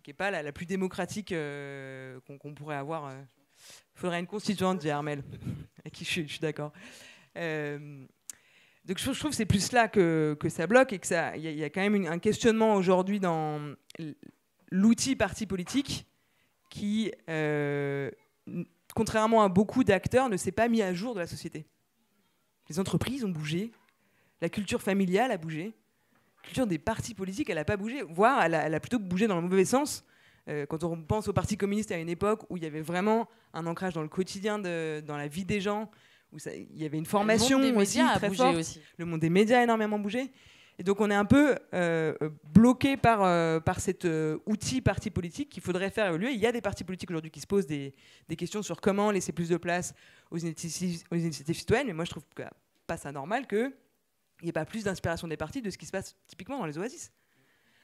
n'est pas la, plus démocratique euh, qu'on pourrait avoir. Il euh. faudrait une constituante, dit Armel, <laughs> avec qui je, suis d'accord. Euh, donc je trouve que c'est plus là que, que, ça bloque et que il y, a quand même un questionnement aujourd'hui dans l'outil parti politique qui, euh, contrairement à beaucoup d'acteurs, ne s'est pas mis à jour de la société. Les entreprises ont bougé, la culture familiale a bougé, la culture des partis politiques, elle n'a pas bougé, voire elle a, plutôt bougé dans le mauvais sens. Euh, quand on pense au Parti communiste à une époque où il y avait vraiment un ancrage dans le quotidien, dans la vie des gens, il y avait une formation le aussi Le monde des médias a énormément bougé. Et donc on est un peu euh, bloqué par, euh, par cet euh, outil parti politique qu'il faudrait faire évoluer. Il y a des partis politiques aujourd'hui qui se posent des, des, questions sur comment laisser plus de place aux initiatives, citoyennes, mais moi je trouve que, pas ça normal qu'il n'y ait pas plus d'inspiration des partis de ce qui se passe typiquement dans les oasis.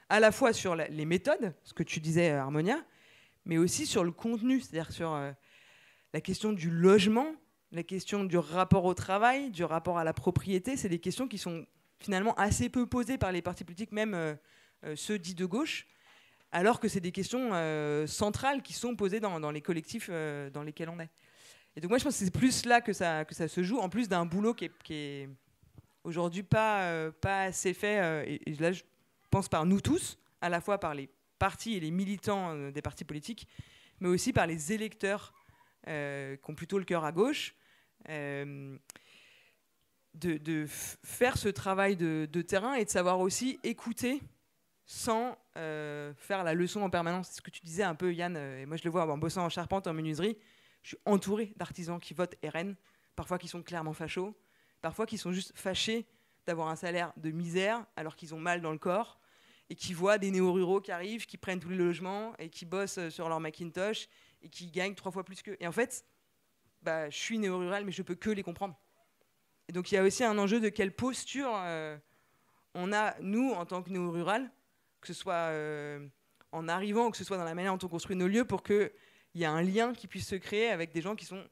À la fois sur les méthodes, ce que tu disais Harmonia, mais aussi sur le contenu, c'est-à-dire sur la question du logement la question du rapport au travail, du rapport à la propriété, c'est des questions qui sont finalement assez peu posées par les partis politiques, même euh, euh, ceux dits de gauche, alors que c'est des questions euh, centrales qui sont posées dans, les collectifs dans lesquels on est. Et donc moi je pense que c'est plus là que ça, que ça se joue, en plus d'un boulot qui est, aujourd'hui pas, pas assez fait, et, et, là je pense par nous tous, à la fois par les partis et les militants des partis politiques, mais aussi par les électeurs qui ont plutôt le cœur à gauche, euh, de, faire ce travail de, terrain et de savoir aussi écouter sans euh, faire la leçon en permanence. C'est ce que tu disais un peu, Yann, euh, et moi je le vois en bossant en charpente, en menuiserie, je suis entouré d'artisans qui votent RN, parfois qui sont clairement fachos, parfois qui sont juste fâchés d'avoir un salaire de misère alors qu'ils ont mal dans le corps et qui voient des néo-ruraux qui arrivent, qui prennent tous les logements et qui bossent sur leur Macintosh et qui gagnent trois fois plus qu'eux. Et en fait, bah, je suis néo-rural, mais je peux que les comprendre. Et donc il y a aussi un enjeu de quelle posture euh, on a, nous, en tant que néo-rural, que ce soit euh, en arrivant, que ce soit dans la manière dont on construit nos lieux, pour qu'il y ait un lien qui puisse se créer avec des gens qui sont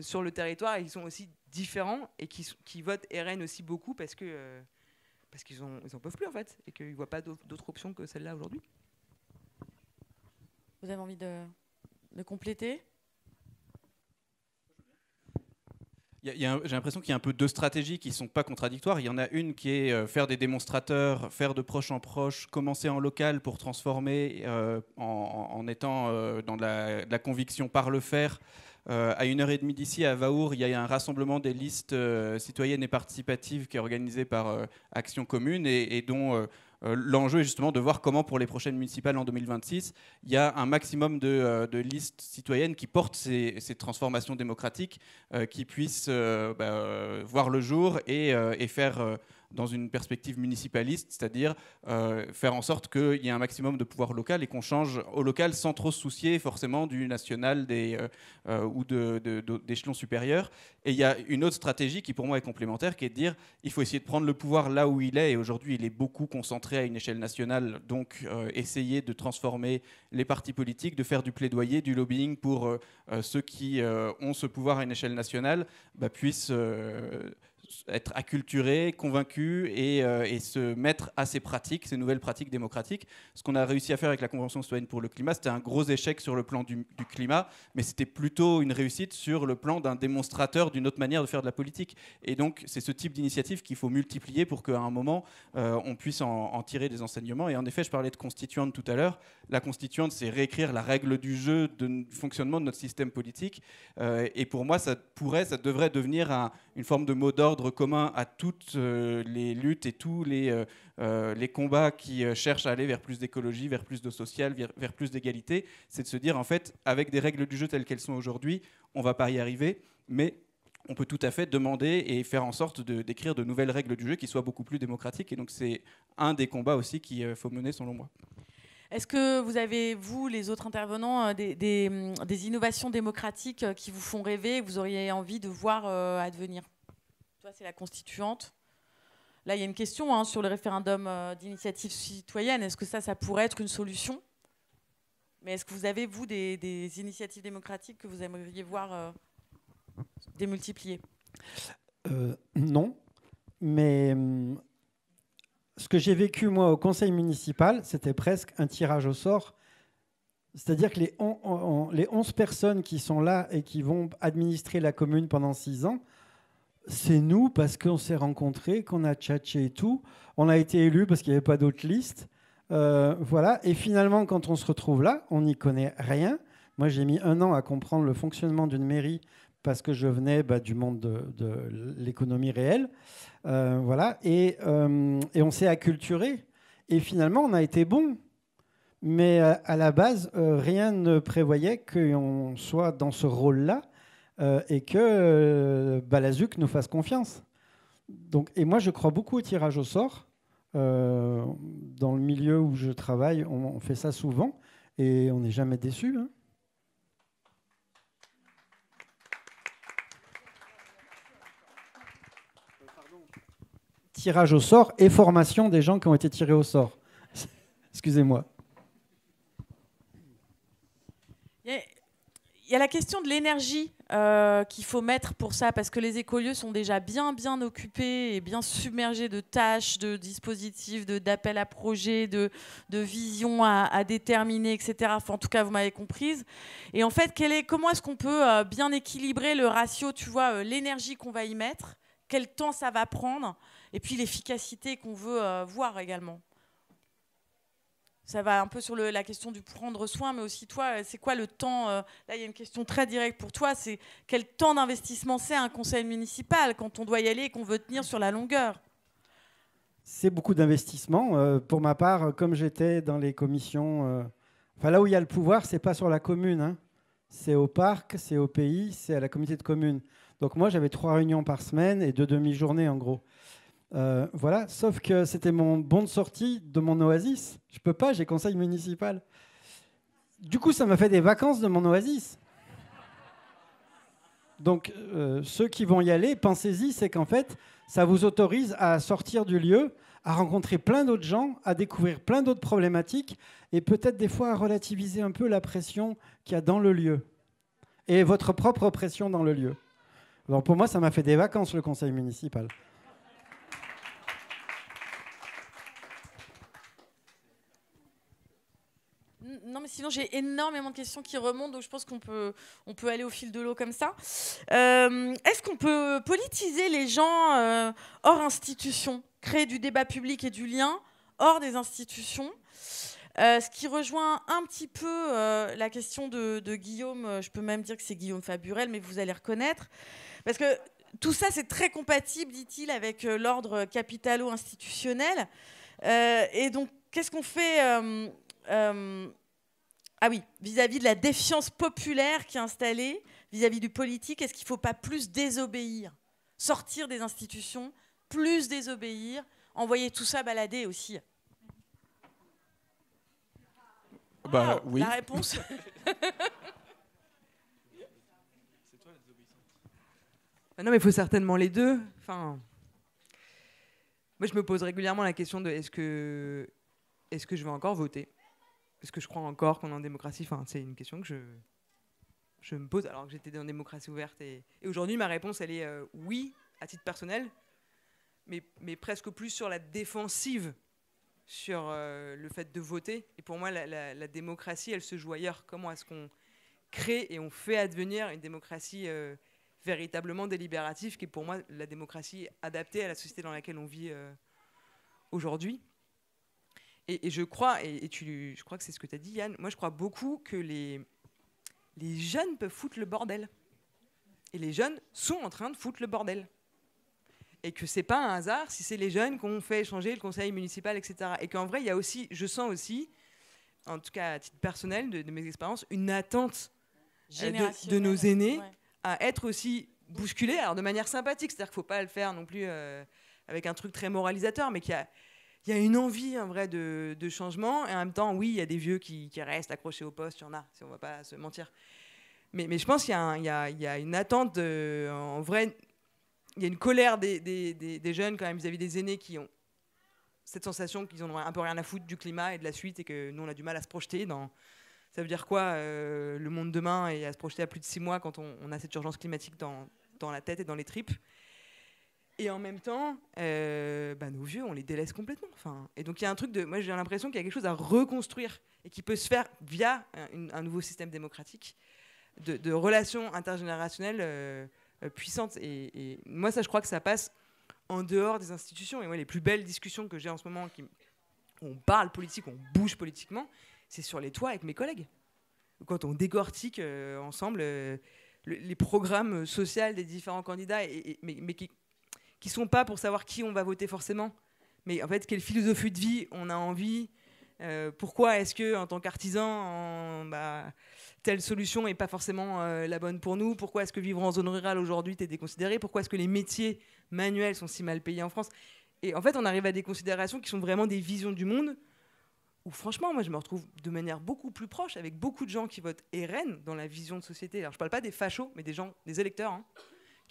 sur le territoire et qui sont aussi différents et qui, qui votent RN aussi beaucoup parce que... Euh, parce qu'ils n'en peuvent plus en fait, et qu'ils ne voient pas d'autres options que celle-là aujourd'hui. Vous avez envie de compléter j'ai l'impression qu'il y a un peu deux stratégies qui ne sont pas contradictoires. Il y en a une qui est euh, faire des démonstrateurs, faire de proche en proche, commencer en local pour transformer euh, en, étant euh, dans la, conviction par le faire. à une heure et demie d'ici, à Vaour, il y a un rassemblement des listes citoyennes et participatives qui est organisé par Action Commune et, et dont euh, l'enjeu est justement de voir comment pour les prochaines municipales en 2026, il y a un maximum de, euh, listes citoyennes qui portent ces, transformations démocratiques, euh, qui puissent bah, voir le jour et faire dans une perspective municipaliste, c'est-à-dire euh, faire en sorte qu'il y ait un maximum de pouvoir local et qu'on change au local sans trop se soucier forcément du national des, euh, euh, ou d'échelons de, supérieurs. Et il y a une autre stratégie qui pour moi est complémentaire, qui est de dire il faut essayer de prendre le pouvoir là où il est, et aujourd'hui il est beaucoup concentré à une échelle nationale, donc essayer de transformer les partis politiques, de faire du plaidoyer, du lobbying pour ceux qui ont ce pouvoir à une échelle nationale, bah, puissent être acculturé, convaincu euh, et, se mettre à ces pratiques, ces nouvelles pratiques démocratiques. Ce qu'on a réussi à faire avec la Convention citoyenne pour le climat, c'était un gros échec sur le plan du, climat, mais c'était plutôt une réussite sur le plan d'un démonstrateur d'une autre manière de faire de la politique. Et donc, c'est ce type d'initiative qu'il faut multiplier pour qu'à un moment, euh, on puisse en, tirer des enseignements. Et en effet, je parlais de constituante tout à l'heure. La constituante, c'est réécrire la règle du jeu de fonctionnement de notre système politique. Euh, et pour moi, ça pourrait, ça devrait devenir un, une forme de mot d'ordre commun à toutes euh, les luttes et tous les, euh, euh, combats qui cherchent à aller vers plus d'écologie, vers plus de social, vers, plus d'égalité, c'est de se dire en fait, avec des règles du jeu telles qu'elles sont aujourd'hui, on ne va pas y arriver, mais on peut tout à fait demander et faire en sorte de, d'écrire de nouvelles règles du jeu qui soient beaucoup plus démocratiques. Et donc c'est un des combats aussi qu'il faut mener selon moi. Est-ce que vous avez, vous, les autres intervenants, euh, mm, des, innovations démocratiques euh, qui vous font rêver, vous auriez envie de voir euh, advenir Toi, c'est la constituante. Là, il y a une question hein, sur le référendum d'initiative citoyenne. Est-ce que ça, ça pourrait être une solution Mais est-ce que vous avez, vous, des, initiatives démocratiques que vous aimeriez voir démultipliées Non, mais mm, ce que j'ai vécu moi au conseil municipal, c'était presque un tirage au sort. C'est-à-dire que les, 11 personnes qui sont là et qui vont administrer la commune pendant 6 ans, c'est nous parce qu'on s'est rencontrés, qu'on a tchatché et tout. On a été élus parce qu'il n'y avait pas d'autre liste. Euh, voilà. Et finalement, quand on se retrouve là, on n'y connaît rien. Moi, j'ai mis un an à comprendre le fonctionnement d'une mairie parce que je venais bah, du monde de, l'économie réelle. Euh, voilà. Euh, et, on s'est acculturé. Et finalement, on a été bon. Mais euh, à, la base, rien ne prévoyait qu'on soit dans ce rôle-là et que Balazuc nous fasse confiance. Donc, et moi, je crois beaucoup au tirage au sort. dans le milieu où je travaille, on, fait ça souvent et on n'est jamais déçu. Hein. tirage au sort et formation des gens qui ont été tirés au sort. <laughs> Excusez-moi. Il y a la question de l'énergie euh, qu'il faut mettre pour ça, parce que les écolieux sont déjà bien bien occupés et bien submergés de tâches, de dispositifs, d'appels à projets, de, de visions à, déterminer, etc. Enfin, en tout cas, vous m'avez comprise. Et en fait, est, comment est-ce qu'on peut euh, bien équilibrer le ratio, tu vois, euh, l'énergie qu'on va y mettre, quel temps ça va prendre et puis l'efficacité qu'on veut euh, voir également. Ça va un peu sur la question du prendre soin, mais aussi toi, euh, c'est quoi le temps euh, Là, il y a une question très directe pour toi, c'est quel temps d'investissement c'est un conseil municipal quand on doit y aller et qu'on veut tenir sur la longueur C'est beaucoup d'investissement. pour ma part, comme j'étais dans les commissions, enfin là où il y a le pouvoir, c'est pas sur la commune, hein. c'est au parc, c'est au pays, c'est à la communauté de communes. Donc moi, j'avais trois réunions par semaine et deux demi-journées en gros. Euh, voilà, sauf que c'était mon bon de sortie de mon oasis. Je peux pas, j'ai conseil municipal. Du coup, ça m'a fait des vacances de mon oasis. Donc, euh, ceux qui vont y aller, pensez-y, c'est qu'en fait, ça vous autorise à sortir du lieu, à rencontrer plein d'autres gens, à découvrir plein d'autres problématiques et peut-être des fois à relativiser un peu la pression qu'il y a dans le lieu et votre propre pression dans le lieu. Donc, pour moi, ça m'a fait des vacances, le conseil municipal. non, mais sinon, j'ai énormément de questions qui remontent, donc je pense qu'on peut, on peut aller au fil de l'eau comme ça. Euh, est-ce qu'on peut politiser les gens euh, hors institution, créer du débat public et du lien hors des institutions euh, ce qui rejoint un petit peu la question de, Guillaume, je peux même dire que c'est Guillaume Faburel, mais vous allez reconnaître, parce que tout ça c'est très compatible, dit-il, avec l'ordre capitalo-institutionnel. et donc, qu'est-ce qu'on fait ah oui, vis-à-vis de la défiance populaire qui est installée, vis-à-vis du politique, est-ce qu'il ne faut pas plus désobéir Sortir des institutions, plus désobéir, envoyer tout ça balader aussi Bah ah, oui. La réponse <laughs> bah Non, mais il faut certainement les deux. Enfin, moi, je me pose régulièrement la question de est-ce que, est -ce que je vais encore voter est-ce que je crois encore qu'on est en démocratie enfin, C'est une question que je, je me pose alors que j'étais dans démocratie ouverte. Et, aujourd'hui, ma réponse, elle est euh, oui, à titre personnel, mais, mais, presque plus sur la défensive, sur euh, le fait de voter. Et pour moi, la, démocratie, elle se joue ailleurs. Comment est-ce qu'on crée et on fait advenir une démocratie euh, véritablement délibérative, qui est pour moi la démocratie adaptée à la société dans laquelle on vit aujourd'hui et, je crois, et, tu, je crois que c'est ce que tu as dit, Yann, moi je crois beaucoup que les, les jeunes peuvent foutre le bordel. Et les jeunes sont en train de foutre le bordel. Et que c'est pas un hasard si c'est les jeunes qu'on fait changer le conseil municipal, etc. Et qu'en vrai, il y a aussi, je sens aussi, en tout cas à titre personnel de, mes expériences, une attente euh, de, nos aînés à être aussi bousculés, alors de manière sympathique, c'est-à-dire qu'il ne faut pas le faire non plus euh, avec un truc très moralisateur, mais qu'il y a, il y a une envie en vrai de, changement. Et en même temps, oui, il y a des vieux qui, restent accrochés au poste, il y en a, si on ne va pas se mentir. Mais, je pense qu'il y, a une attente, en vrai, il y a une colère des, jeunes quand même vis-à-vis des aînés qui ont cette sensation qu'ils n'ont un peu rien à foutre du climat et de la suite et que nous, on a du mal à se projeter dans... Ça veut dire quoi euh, le monde demain et à se projeter à plus de six mois quand on, a cette urgence climatique dans la tête et dans les tripes et en même temps, euh, bah, nos vieux, on les délaisse complètement. Enfin, et donc il y a un truc de, moi j'ai l'impression qu'il y a quelque chose à reconstruire et qui peut se faire via un, nouveau système démocratique de, relations intergénérationnelles euh, puissantes. Et, moi ça, je crois que ça passe en dehors des institutions. Et moi, les plus belles discussions que j'ai en ce moment, qui, on parle politique, on bouge politiquement, c'est sur les toits avec mes collègues. Quand on décortique euh, ensemble les programmes sociaux des différents candidats, mais, mais qui qui sont pas pour savoir qui on va voter forcément, mais en fait quelle philosophie de vie on a envie. Euh, pourquoi est-ce que en tant qu'artisan, bah, telle solution n'est pas forcément euh, la bonne pour nous Pourquoi est-ce que vivre en zone rurale aujourd'hui est déconsidéré Pourquoi est-ce que les métiers manuels sont si mal payés en France Et en fait, on arrive à des considérations qui sont vraiment des visions du monde. Où franchement, moi, je me retrouve de manière beaucoup plus proche avec beaucoup de gens qui votent RN dans la vision de société. Alors, je ne parle pas des fachos, mais des gens, des électeurs. Hein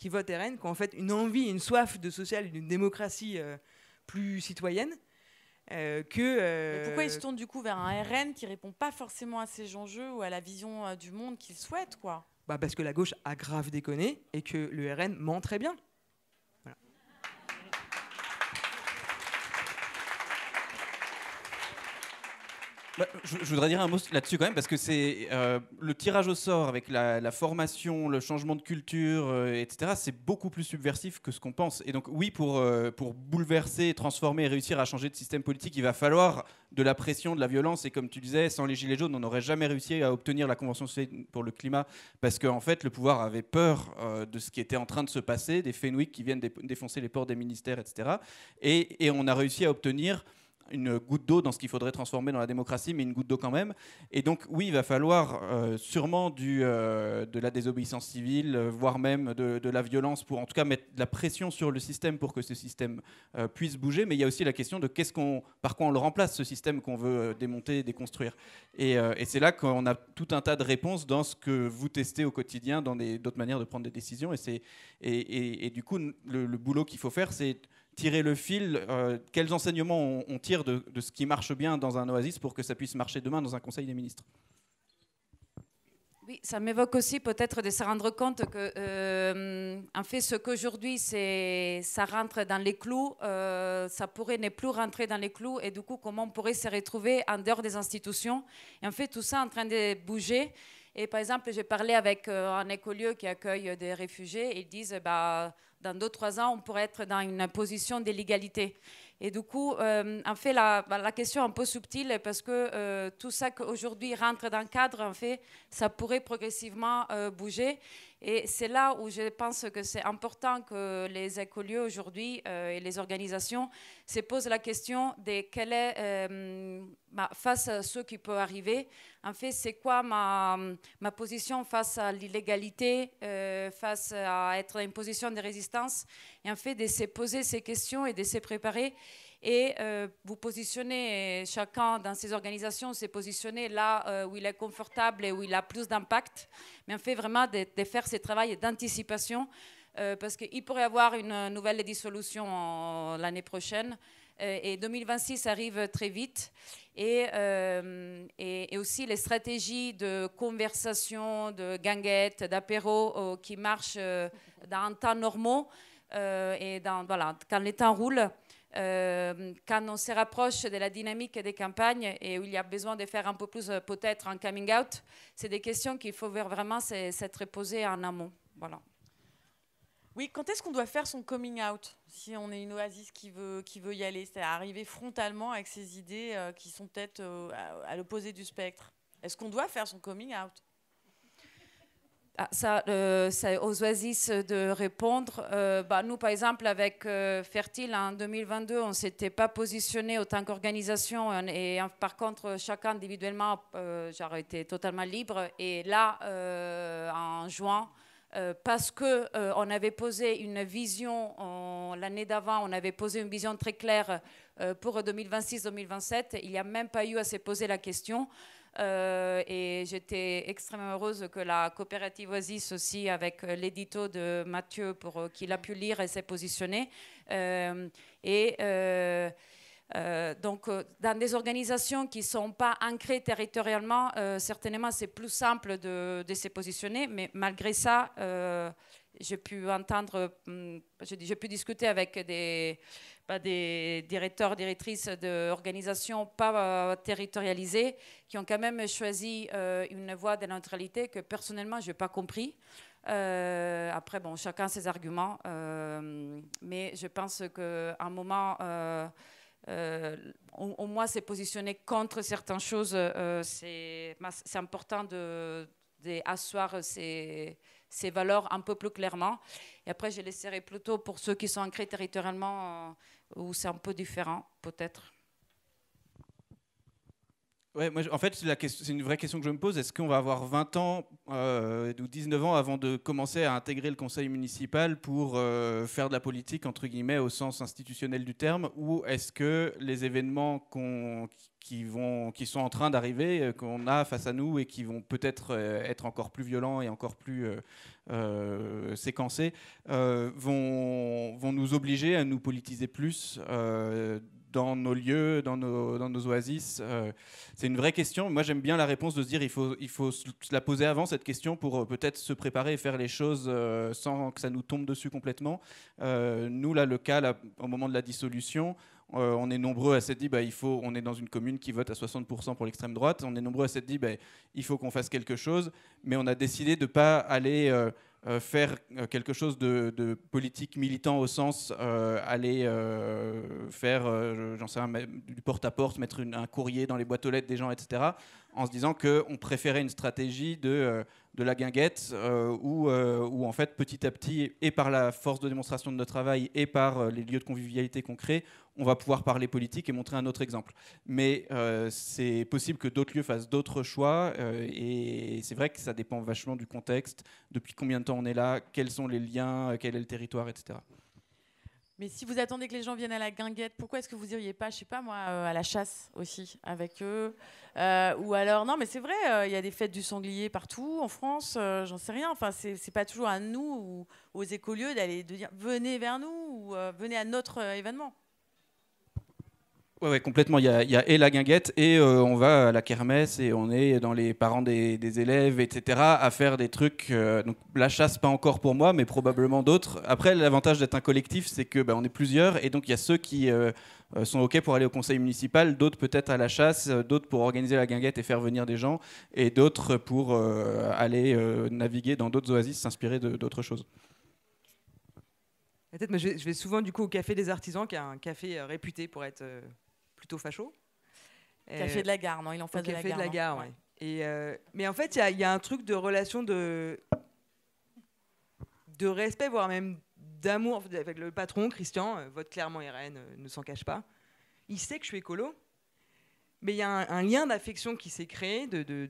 qui votent RN, qui ont en fait une envie, une soif de social, d'une démocratie euh, plus citoyenne. Euh, que, euh, pourquoi ils se tournent du coup vers un RN qui répond pas forcément à ces enjeux ou à la vision du monde qu'ils souhaitent quoi bah Parce que la gauche a grave déconné et que le RN ment très bien. Bah, je, voudrais dire un mot là-dessus quand même, parce que c'est euh, le tirage au sort avec la, formation, le changement de culture, euh, etc. C'est beaucoup plus subversif que ce qu'on pense. Et donc, oui, euh, pour, bouleverser, transformer et réussir à changer de système politique, il va falloir de la pression, de la violence. Et comme tu disais, sans les Gilets jaunes, on n'aurait jamais réussi à obtenir la Convention pour le climat, parce qu'en fait, le pouvoir avait peur de ce qui était en train de se passer, des Fenwick qui viennent défoncer les portes des ministères, etc. et on a réussi à obtenir une goutte d'eau dans ce qu'il faudrait transformer dans la démocratie, mais une goutte d'eau quand même. Et donc, oui, il va falloir euh, sûrement du, euh, de la désobéissance civile, euh, voire même de, la violence, pour en tout cas mettre de la pression sur le système pour que ce système puisse bouger. Mais il y a aussi la question de qu'est-ce qu'on, par quoi on le remplace, ce système qu'on veut démonter, déconstruire. Et, c'est là qu'on a tout un tas de réponses dans ce que vous testez au quotidien, dans d'autres manières de prendre des décisions. Et, c'est, et, du coup, le boulot qu'il faut faire, c'est tirer le fil, euh, quels enseignements on, tire de, ce qui marche bien dans un oasis pour que ça puisse marcher demain dans un Conseil des ministres oui, ça m'évoque aussi peut-être de se rendre compte que, euh, en fait, ce qu'aujourd'hui ça rentre dans les clous, euh, ça pourrait ne plus rentrer dans les clous, et du coup, comment on pourrait se retrouver en dehors des institutions Et en fait, tout ça est en train de bouger. Et par exemple, j'ai parlé avec un écolieu qui accueille des réfugiés, et ils disent, bah, dans deux trois ans, on pourrait être dans une position d'illégalité. Et du coup, euh, en fait, la, bah, question est un peu subtile parce que euh, tout ça qu'aujourd'hui rentre dans le cadre, en fait, ça pourrait progressivement euh, bouger. Et c'est là où je pense que c'est important que les écoliers aujourd'hui euh, et les organisations se posent la question de quelle est, euh, face à ce qui peut arriver, en fait, c'est quoi ma, position face à l'illégalité, euh, face à être en position de résistance, et en fait, de se poser ces questions et de se préparer et euh, vous positionnez, chacun dans ces organisations s'est positionné là euh, où il est confortable et où il a plus d'impact, mais on fait vraiment de, faire ce travail d'anticipation euh, parce qu'il pourrait y avoir une nouvelle dissolution l'année prochaine et 2026 arrive très vite. Et, aussi les stratégies de conversation, de ganguettes, d'apéro qui marchent dans un temps normal et dans, voilà, quand les temps roulent. Euh, quand on se rapproche de la dynamique des campagnes et où il y a besoin de faire un peu plus euh, peut-être un coming out, c'est des questions qu'il faut vraiment s'être posées en amont. Voilà. Oui, quand est-ce qu'on doit faire son coming out si on est une oasis qui veut, qui veut y aller C'est arriver frontalement avec ses idées euh, qui sont peut-être à l'opposé du spectre. Est-ce qu'on doit faire son coming out ah, ça, euh, c'est aux oasis de répondre. Euh, bah, nous, par exemple, avec euh, Fertile, en 2022, on ne s'était pas positionné autant qu'organisation. Et, par contre, chacun individuellement, j'aurais été totalement libre. Et là, en juin, parce qu'on on avait posé une vision, l'année d'avant, on avait posé une vision très claire pour 2026-2027, il n'y a même pas eu à se poser la question. Euh, et j'étais extrêmement heureuse que la coopérative Oasis aussi, avec euh, l'édito de Mathieu, pour euh, qu'il a pu lire et s'est positionné. et donc, dans des organisations qui ne sont pas ancrées territorialement, certainement c'est plus simple de, de se positionner, mais malgré ça, j'ai pu entendre, hum, j'ai pu discuter avec des, pas des directeurs, directrices d'organisations pas euh, territorialisées qui ont quand même choisi euh, une voie de neutralité que personnellement, je n'ai pas compris. Euh, après, bon, chacun ses arguments, mais je pense qu'à un moment, au, moins se positionner contre certaines choses, c'est important d'asseoir de, ces, ces valeurs un peu plus clairement. Et après, je les laisserai plutôt pour ceux qui sont ancrés territorialement, euh, où c'est un peu différent, peut-être. Ouais, moi, en fait, c'est une vraie question que je me pose. Est-ce qu'on va avoir 20 ans euh, ou 19 ans avant de commencer à intégrer le conseil municipal pour euh, faire de la politique, entre guillemets, au sens institutionnel du terme Ou est-ce que les événements qui, vont, qui sont en train d'arriver, euh, qu'on a face à nous et qui vont peut-être euh, être encore plus violents et encore plus séquencés, vont, vont, nous obliger à nous politiser plus dans nos lieux, dans nos, dans nos oasis euh, C'est une vraie question. Moi, j'aime bien la réponse de se dire il faut, il faut se la poser avant cette question pour euh, peut-être se préparer et faire les choses euh, sans que ça nous tombe dessus complètement. nous, là, le cas, au moment de la dissolution, on est nombreux à se dire bah, il faut, on est dans une commune qui vote à 60% pour l'extrême droite, on est nombreux à se dire bah, il faut qu'on fasse quelque chose, mais on a décidé de ne pas aller euh, faire euh, quelque chose de, politique militant au sens euh, aller faire, j'en sais du porte-à-porte, mettre un courrier dans les boîtes aux lettres des gens, etc., en se disant on préférait une stratégie de, la guinguette où, où, en fait, petit à petit, et par la force de démonstration de notre travail et par les lieux de convivialité qu'on crée, on va pouvoir parler politique et montrer un autre exemple. Mais euh, c'est possible que d'autres lieux fassent d'autres choix, euh, et c'est vrai que ça dépend vachement du contexte, depuis combien de temps on est là, quels sont les liens, euh, quel est le territoire, etc. Mais si vous attendez que les gens viennent à la guinguette, pourquoi est-ce que vous iriez pas, je sais pas moi, à la chasse aussi avec eux Ou alors, non, mais c'est vrai, il y a des fêtes du sanglier partout en France, j'en sais rien. Enfin, c'est pas toujours à nous ou aux écolieux d'aller de dire venez vers nous ou venez à notre événement. Oui, complètement. Il y, a, et la guinguette et euh, on va à la kermesse et on est dans les parents des, élèves, etc., à faire des trucs. Euh, donc la chasse, pas encore pour moi, mais probablement d'autres. Après, l'avantage d'être un collectif, c'est que bah, on est plusieurs et donc il y a ceux qui euh, sont OK pour aller au conseil municipal, d'autres peut-être à la chasse, d'autres pour organiser la guinguette et faire venir des gens, et d'autres pour aller naviguer dans d'autres oasis, s'inspirer d'autres choses. peut je vais, souvent du coup au Café des Artisans, qui est un café réputé pour être plutôt facho. Café euh, de la gare, non Il en fait de la gare. Hein. Et euh, mais en fait, il y, a un truc de relation de, de respect, voire même d'amour avec le patron, Christian, euh, vote clairement RN, ne s'en cache pas. Il sait que je suis écolo, mais il y a un, lien d'affection qui s'est créé, de, de,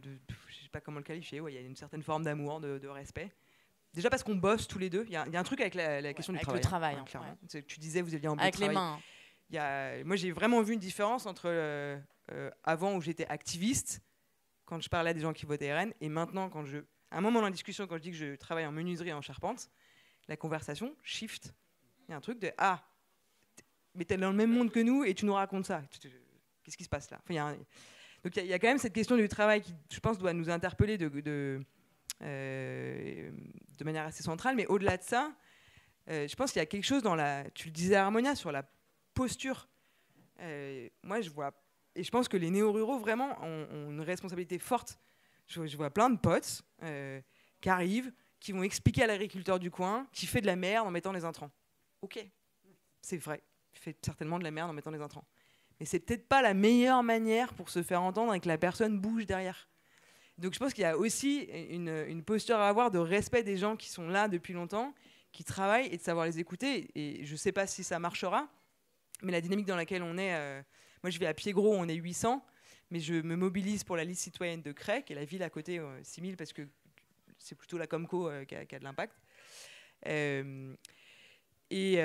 je sais pas comment le qualifier, il y a une certaine forme d'amour, de, respect. Déjà parce qu'on bosse tous les deux, il y, a un truc avec la, question du du avec travail. Le travail hein, hein, Tu disais, vous aviez en en avec travail. les mains moi, j'ai vraiment vu une différence entre euh, euh, avant où j'étais activiste, quand je parlais à des gens qui votaient RN, et maintenant, quand je, à un moment dans la discussion, quand je dis que je travaille en menuiserie et en charpente, la conversation shift. Il y a un truc de Ah, mais t'es dans le même monde que nous et tu nous racontes ça. Qu'est-ce qui se passe là Donc il y, a quand même cette question du travail qui, je pense, doit nous interpeller de, de, euh, manière assez centrale, mais au-delà de ça, je pense qu'il y a quelque chose dans la. Tu le disais, Harmonia, sur la posture. Euh, moi, je vois, et je pense que les néo-ruraux vraiment ont, une responsabilité forte. Je, vois plein de potes euh, qui arrivent, qui vont expliquer à l'agriculteur du coin qui fait de la merde en mettant les intrants. Ok, c'est vrai, il fait certainement de la merde en mettant les intrants. Mais c'est peut-être pas la meilleure manière pour se faire entendre et que la personne bouge derrière. Donc je pense qu'il y a aussi une, une, posture à avoir de respect des gens qui sont là depuis longtemps, qui travaillent et de savoir les écouter. Et je ne sais pas si ça marchera, mais la dynamique dans laquelle on est, euh, moi je vais à pied gros, on est 800, mais je me mobilise pour la liste citoyenne de Cray, et la ville à côté, 6000, euh, parce que c'est plutôt la Comco euh, qui, a, de l'impact. Et,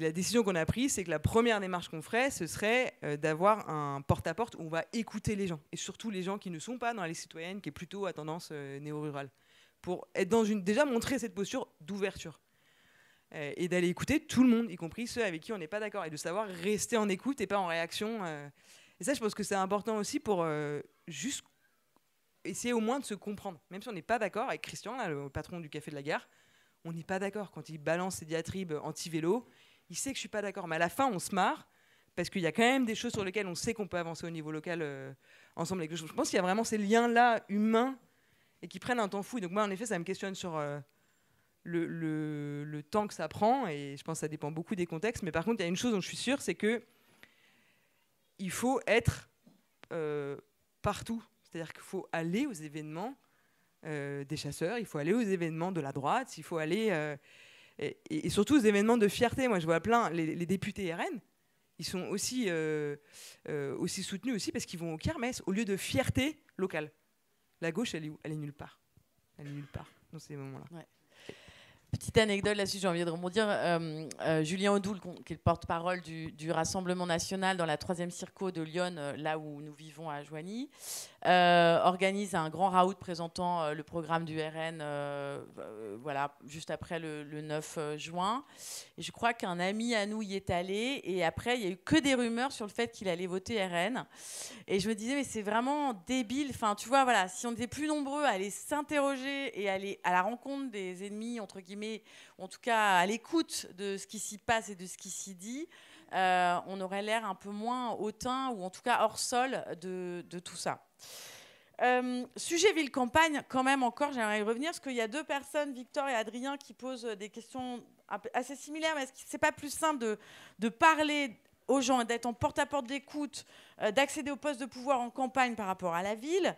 la décision qu'on a prise, c'est que la première démarche qu'on ferait, ce serait d'avoir un porte-à-porte où on va écouter les gens, et surtout les gens qui ne sont pas dans la liste citoyenne, qui est plutôt à tendance néo-rurale, pour être dans une, déjà montrer cette posture d'ouverture. Euh, et d'aller écouter tout le monde, y compris ceux avec qui on n'est pas d'accord, et de savoir rester en écoute et pas en réaction. Euh. Et ça, je pense que c'est important aussi pour euh, juste essayer au moins de se comprendre, même si on n'est pas d'accord avec Christian, le patron du Café de la Gare. On n'est pas d'accord quand il balance ses diatribes anti-vélo. Il sait que je suis pas d'accord, mais à la fin, on se marre parce qu'il y a quand même des choses sur lesquelles on sait qu'on peut avancer au niveau local ensemble. je pense qu'il y a vraiment ces liens-là humains et qui prennent un temps fou. donc moi, en effet, ça me questionne sur le, temps que ça prend, et je pense que ça dépend beaucoup des contextes, mais par contre, il y a une chose dont je suis sûre, c'est que il faut être euh, partout. C'est-à-dire qu'il faut aller aux événements euh, des chasseurs, il faut aller aux événements de la droite, il faut aller... Euh, et, surtout aux événements de fierté. Moi, je vois plein les, députés RN, ils sont aussi, aussi soutenus aussi parce qu'ils vont au kermesses au lieu de fierté locale. La gauche, elle est où Elle est nulle part. Elle est nulle part dans ces moments-là. Ouais. Petite anecdote là-dessus, j'ai envie de rebondir. Euh, euh, Julien Audoul, qui est le porte-parole du, du, Rassemblement national dans la troisième circo de Lyon, euh, là où nous vivons à Joigny, euh, organise un grand raout présentant euh, le programme du RN euh, voilà, juste après le, 9 juin. Et je crois qu'un ami à nous y est allé. Et après, il n'y a eu que des rumeurs sur le fait qu'il allait voter RN. Et je me disais, mais c'est vraiment débile. Enfin, tu vois, si on était plus nombreux à aller s'interroger et aller à la rencontre des ennemis, entre guillemets, en tout cas à l'écoute de ce qui s'y passe et de ce qui s'y dit, euh, on aurait l'air un peu moins hautain ou en tout cas hors sol de, tout ça. Euh, sujet ville-campagne, quand même encore, j'aimerais y revenir, parce qu'il y a deux personnes, Victor et Adrien, qui posent des questions assez similaires, mais est-ce que c'est pas plus simple de, parler aux gens, d'être en porte-à-porte d'écoute, euh, d'accéder au poste de pouvoir en campagne par rapport à la ville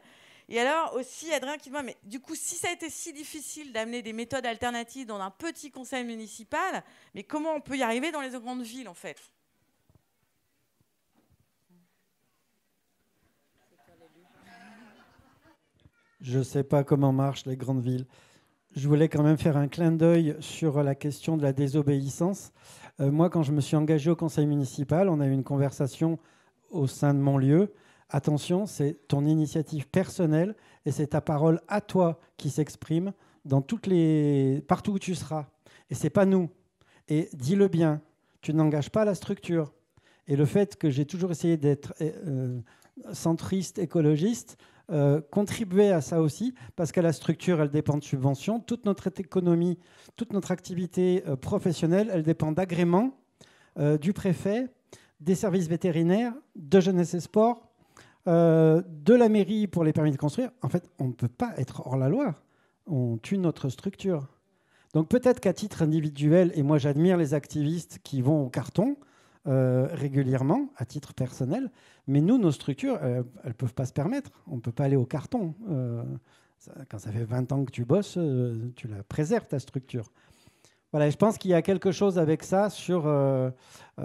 et alors aussi, Adrien qui demande, mais du coup, si ça a été si difficile d'amener des méthodes alternatives dans un petit conseil municipal, mais comment on peut y arriver dans les grandes villes, en fait Je ne sais pas comment marchent les grandes villes. Je voulais quand même faire un clin d'œil sur la question de la désobéissance. Euh, moi, quand je me suis engagé au conseil municipal, on a eu une conversation au sein de mon lieu. Attention, c'est ton initiative personnelle et c'est ta parole à toi qui s'exprime dans toutes les partout où tu seras. Et c'est pas nous. Et dis-le bien, tu n'engages pas la structure. Et le fait que j'ai toujours essayé d'être euh, euh, centriste, écologiste, euh, contribuer à ça aussi, parce qu'à la structure, elle dépend de subventions. Toute notre économie, toute notre activité euh, professionnelle, elle dépend d'agréments euh, du préfet, des services vétérinaires, de jeunesse et sport, de la mairie pour les permis de construire. En fait, on ne peut pas être hors la loi. On tue notre structure. Donc peut-être qu'à titre individuel, et moi j'admire les activistes qui vont au carton, euh, régulièrement à titre personnel. Mais nous, nos structures, euh, elles ne peuvent pas se permettre. On ne peut pas aller au carton. Euh, quand ça fait 20 ans que tu bosses, tu la préserves, ta structure. Voilà, je pense qu'il y a quelque chose avec ça sur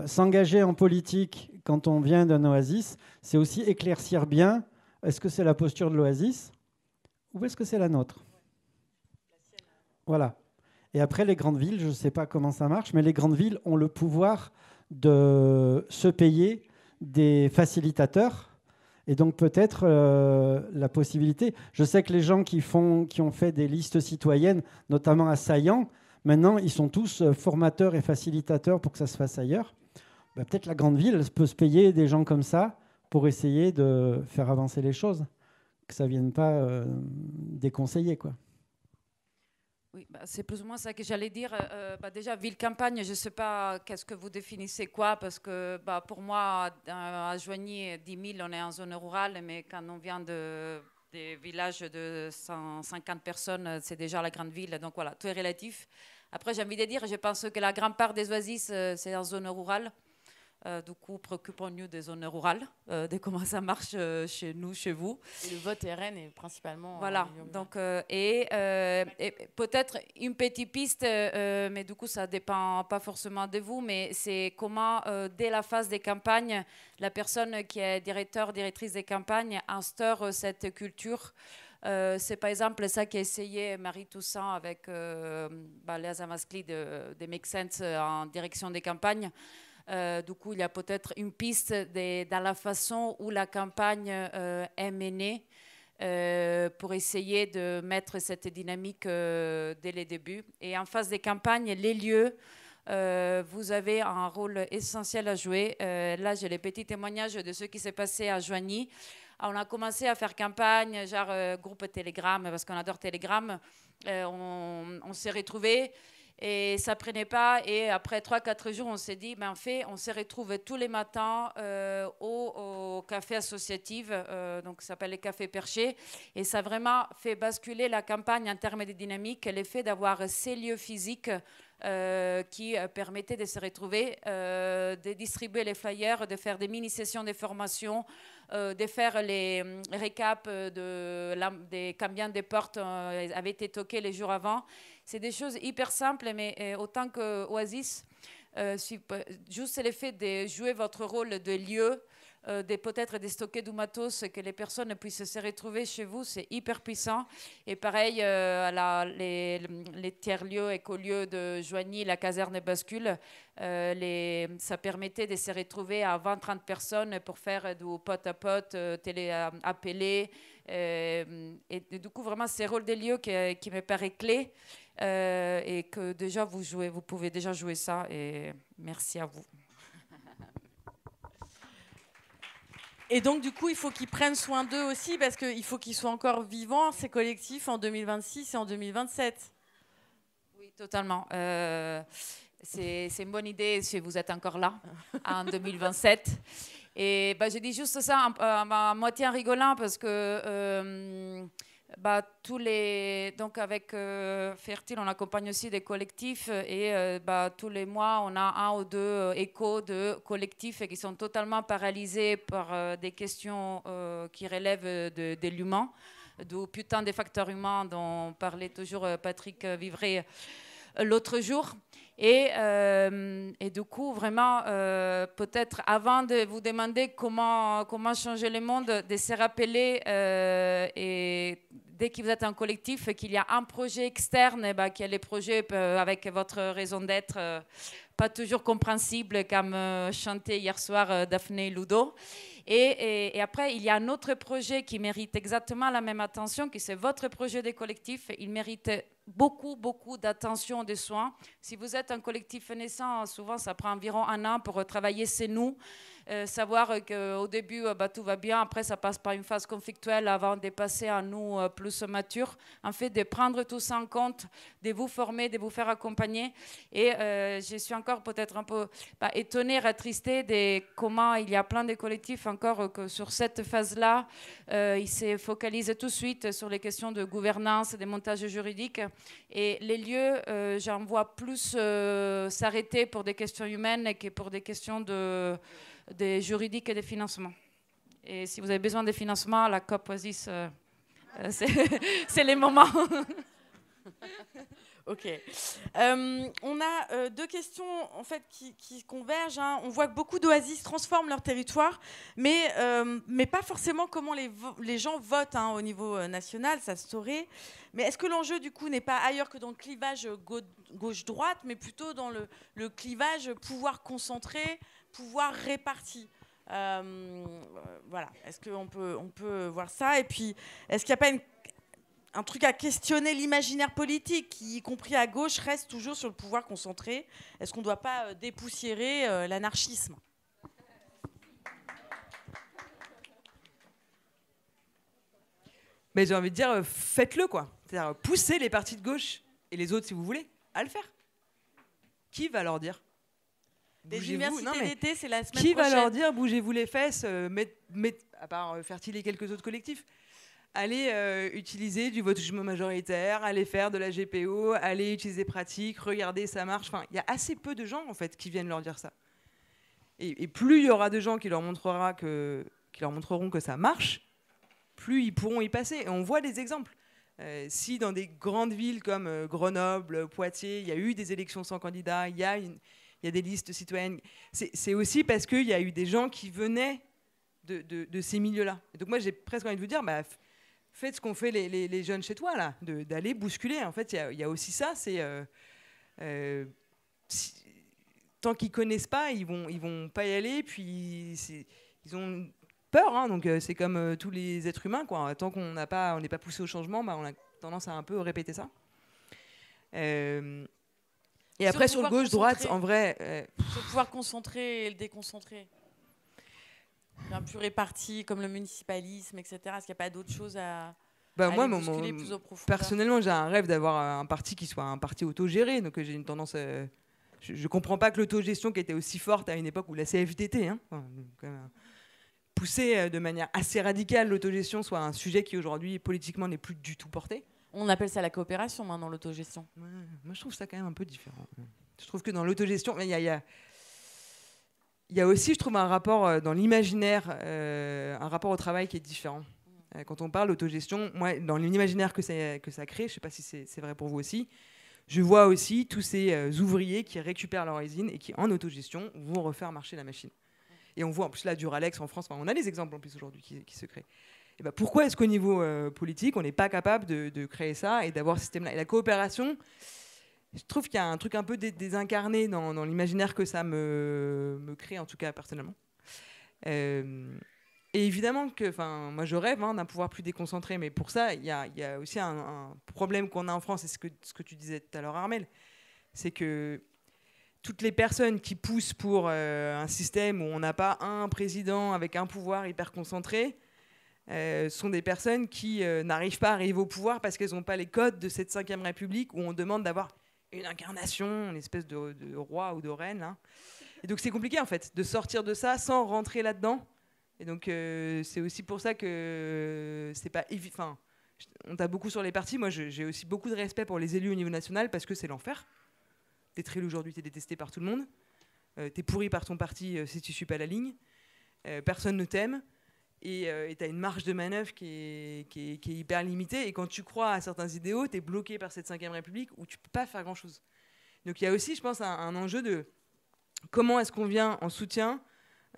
s'engager en politique quand on vient d'un oasis, c'est aussi éclaircir bien est-ce que c'est la posture de l'oasis ou est-ce que c'est la nôtre Voilà. Et après, les grandes villes, je ne sais pas comment ça marche, mais les grandes villes ont le pouvoir de se payer des facilitateurs et donc peut-être euh, la possibilité. Je sais que les gens qui, font, qui ont fait des listes citoyennes, notamment à Saillant, maintenant ils sont tous euh, formateurs et facilitateurs pour que ça se fasse ailleurs. Bah, peut-être la grande ville peut se payer des gens comme ça pour essayer de faire avancer les choses, que ça ne vienne pas euh, déconseiller. Quoi. Bah, c'est plus ou moins ça que j'allais dire. Euh, euh, bah, déjà, ville-campagne, je ne sais pas qu'est-ce que vous définissez quoi, parce que bah, pour moi, euh, à, Joigny, 10 000, on est en zone rurale, mais quand on vient de, des villages de 150 personnes, c'est déjà la grande ville. Donc voilà, tout est relatif. Après, j'ai envie de dire, je pense que la grande part des oasis, c'est en zone rurale. Euh, du coup, préoccupons-nous des zones rurales, euh, de <laughs> comment ça marche euh, chez nous, chez vous. Le vote RN est principalement. Voilà. Donc, et, peut-être une petite piste, mais du coup, ça dépend pas forcément de vous, mais c'est comment, dès la phase des campagnes, la personne qui est directeur, directrice des campagnes instaure cette culture. c'est par exemple ça qu'a essayé Marie Toussaint avec les bah, Léa Zamaskli de, Make Sense en direction des campagnes. Euh, du coup, il y a peut-être une piste dans la façon où la campagne euh, est menée euh, pour essayer de mettre cette dynamique dès les débuts. Et en face des campagnes, les lieux. vous avez un rôle essentiel à jouer. là, j'ai les petits témoignages de ce qui s'est passé à Joigny. On a commencé à faire campagne, genre groupe Telegram, parce qu'on adore Telegram. on, on s'est retrouvés et ça prenait pas. Et après 3-4 jours, on s'est dit, ben, en fait, on se retrouve tous les matins euh, au, café associatif, euh, donc ça s'appelle le café perché. Et ça a vraiment fait basculer la campagne en termes de dynamique, l'effet d'avoir ces lieux physiques. Euh, qui permettaient de se retrouver, de distribuer les flyers, de faire des mini-sessions de formation, de faire les récaps de, combien des de portes avaient été toqués les jours avant. C'est des choses hyper simples, mais euh, autant que Oasis, euh, euh, juste l'effet de jouer votre rôle de lieu, de peut-être déstocker du matos, que les personnes puissent se retrouver chez vous, c'est hyper puissant. Et pareil, la, les, tiers-lieux, écolieux de Joigny, la caserne bascule, les, ça permettait de se retrouver à 20-30 personnes pour faire du pote à pote, télé appeler Et, du coup, vraiment, c'est le rôle des lieux qui me paraît clé. Euh, et que déjà vous jouez, vous pouvez déjà jouer ça et merci à vous. Et donc, du coup, il faut qu'ils prennent soin d'eux aussi parce qu'il faut qu'ils soient encore vivants, ces collectifs, en 2026 et en 2027. Oui, totalement. Euh, c'est une bonne idée si vous êtes encore là en 2027. Et bah, je dis juste ça à, moitié en rigolant parce que. Euh, bah, tous les donc avec euh, Fertile, on accompagne aussi des collectifs et euh, bah, tous les mois on a un ou deux euh, échos de collectifs qui sont totalement paralysés par des questions qui relèvent de, de l'humain, d'où putain des facteurs humains dont parlait toujours Patrick Vivray l'autre jour. Euh, et, du coup, vraiment, euh, peut-être avant de vous demander comment, comment changer le monde, de se rappeler, euh, et dès que vous êtes en collectif, qu'il y a un projet externe, eh bien, quel est le projet avec votre raison d'être pas toujours compréhensible, comme euh, chantait hier soir euh, Daphné Ludo. Et, après, il y a un autre projet qui mérite exactement la même attention, qui c'est votre projet de collectif. Il mérite beaucoup, beaucoup d'attention, de soins. Si vous êtes un collectif naissant, souvent ça prend environ un an pour travailler, c'est nous. Euh, savoir euh, qu'au début, euh, bah, tout va bien, après, ça passe par une phase conflictuelle avant de passer à nous plus matures En fait, de prendre tout ça en compte, de vous former, de vous faire accompagner. Et je suis encore peut-être un peu bah, étonnée, rattristée de comment il y a plein de collectifs encore que sur cette phase-là, ils se focalisent tout de suite sur les questions de gouvernance, des montages juridiques. Et les lieux, j'en vois plus s'arrêter pour des questions humaines que pour des questions de des juridiques et des financements. Et si vous avez besoin de financements, la COP Oasis, euh, euh, <laughs> c'est les moments. <laughs> ok. Euh, on a deux questions en fait qui, convergent. Hein. On voit que beaucoup d'oasis transforment leur territoire, mais, mais pas forcément comment les, gens votent hein, au niveau national, ça se saurait. Mais est-ce que l'enjeu du coup n'est pas ailleurs que dans le clivage gauche-droite, mais plutôt dans le, le clivage pouvoir concentré pouvoir réparti. Euh, voilà, est-ce qu'on peut, on peut voir ça Et puis, est-ce qu'il n'y a pas un truc à questionner l'imaginaire politique, qui, y compris à gauche, reste toujours sur le pouvoir concentré Est-ce qu'on ne doit pas euh, dépoussiérer euh, l'anarchisme Mais j'ai envie de dire, faites-le quoi. C'est-à-dire, poussez les partis de gauche et les autres, si vous voulez, à le faire. Qui va leur dire des universités d'été, c'est la semaine qui prochaine. Qui va leur dire bougez-vous les fesses, euh, à part euh, fertiliser et quelques autres collectifs Allez euh, utiliser du vote majoritaire, allez faire de la GPO, allez utiliser pratique, regardez ça marche. Enfin, il y a assez peu de gens en fait qui viennent leur dire ça. Et, plus il y aura de gens qui leur, montrera que, qui leur montreront que ça marche, plus ils pourront y passer. Et on voit des exemples. si dans des grandes villes comme Grenoble, Poitiers, il y a eu des élections sans candidat, il y a une, il y a des listes citoyennes. C'est aussi parce qu'il y a eu des gens qui venaient de, ces milieux-là. Donc moi, j'ai presque envie de vous dire, bah, faites ce qu'on fait les, jeunes chez toi, là, d'aller bousculer. En fait, il y, a aussi ça, c'est... Euh, euh, tant qu'ils connaissent pas, ils vont, vont pas y aller, puis ils ont peur, hein. donc euh, c'est comme tous les êtres humains, quoi. Tant qu'on n'est pas, poussé au changement, bah, on a tendance à un peu répéter ça. Et après, sur gauche, droite, en vrai. Euh... pouvoir concentrer et le déconcentrer. Un plus réparti, comme le municipalisme, etc. Est-ce qu'il n'y a pas d'autre chose bah, à. moi, personnellement, j'ai un rêve d'avoir un parti qui soit un parti autogéré. Donc j'ai une tendance. Euh, je, ne comprends pas que l'autogestion, qui était aussi forte à une époque où la CFDT hein, euh, poussait euh, de manière assez radicale l'autogestion, soit un sujet qui aujourd'hui politiquement n'est plus du tout porté. On appelle ça la coopération maintenant, hein, l'autogestion. moi, je trouve ça quand même un peu différent. Je trouve que dans l'autogestion, il y a, aussi, je trouve, un rapport euh, dans l'imaginaire, euh, un rapport au travail qui est différent. Euh, quand on parle d'autogestion, moi, dans l'imaginaire que ça, que ça crée, je ne sais pas si c'est vrai pour vous aussi, je vois aussi tous ces ouvriers qui récupèrent leur usine et qui, en autogestion, vont refaire marcher la machine. Et on voit en plus là du en France, on a des exemples en plus aujourd'hui qui, se créent. Eh ben, pourquoi est-ce qu'au niveau euh, politique, on n'est pas capable de, créer ça et d'avoir ce système-là Et la coopération, je trouve qu'il y a un truc un peu désincarné dans, l'imaginaire que ça me, me, crée, en tout cas personnellement. Euh, et évidemment que, enfin, moi je rêve hein, d'un pouvoir plus déconcentré, mais pour ça, il y, a aussi un, problème qu'on a en France, et ce que, ce que tu disais tout à l'heure, Armel, c'est que toutes les personnes qui poussent pour euh, un système où on n'a pas un président avec un pouvoir hyper concentré, euh, sont des personnes qui euh, n'arrivent pas à arriver au pouvoir parce qu'elles n'ont pas les codes de cette 5 République où on demande d'avoir une incarnation, une espèce de, roi ou de reine. Et donc c'est compliqué en fait de sortir de ça sans rentrer là-dedans. Et donc euh, c'est aussi pour ça que c'est pas évident. On t'a beaucoup sur les partis. Moi, j'ai aussi beaucoup de respect pour les élus au niveau national parce que c'est l'enfer. T'es très aujourd'hui, t'es détesté par tout le monde. t'es pourri par ton parti si tu suis pas la ligne. personne ne t'aime et euh, tu as une marge de manœuvre qui est, hyper limitée. Et quand tu crois à certains idéaux, tu es bloqué par cette 5 République où tu peux pas faire grand-chose. Donc il y a aussi, je pense, un, enjeu de comment est-ce qu'on vient en soutien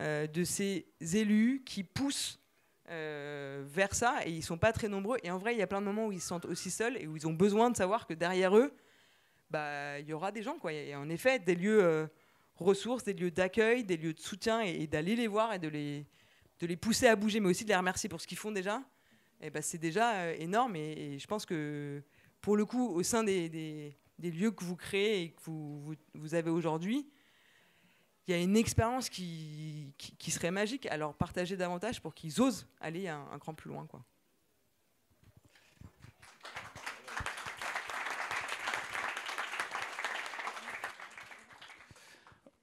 euh, de ces élus qui poussent euh, vers ça, et ils sont pas très nombreux. Et en vrai, il y a plein de moments où ils se sentent aussi seuls et où ils ont besoin de savoir que derrière eux, bah, il y aura des gens. Quoi. Et en effet, des lieux euh, ressources, des lieux d'accueil, des lieux de soutien, et d'aller les voir et de les de les pousser à bouger, mais aussi de les remercier pour ce qu'ils font déjà, eh ben, c'est déjà euh, énorme. Et, je pense que, pour le coup, au sein des, lieux que vous créez et que vous, avez aujourd'hui, il y a une expérience qui, serait magique. Alors partager davantage pour qu'ils osent aller un, un cran plus loin. quoi.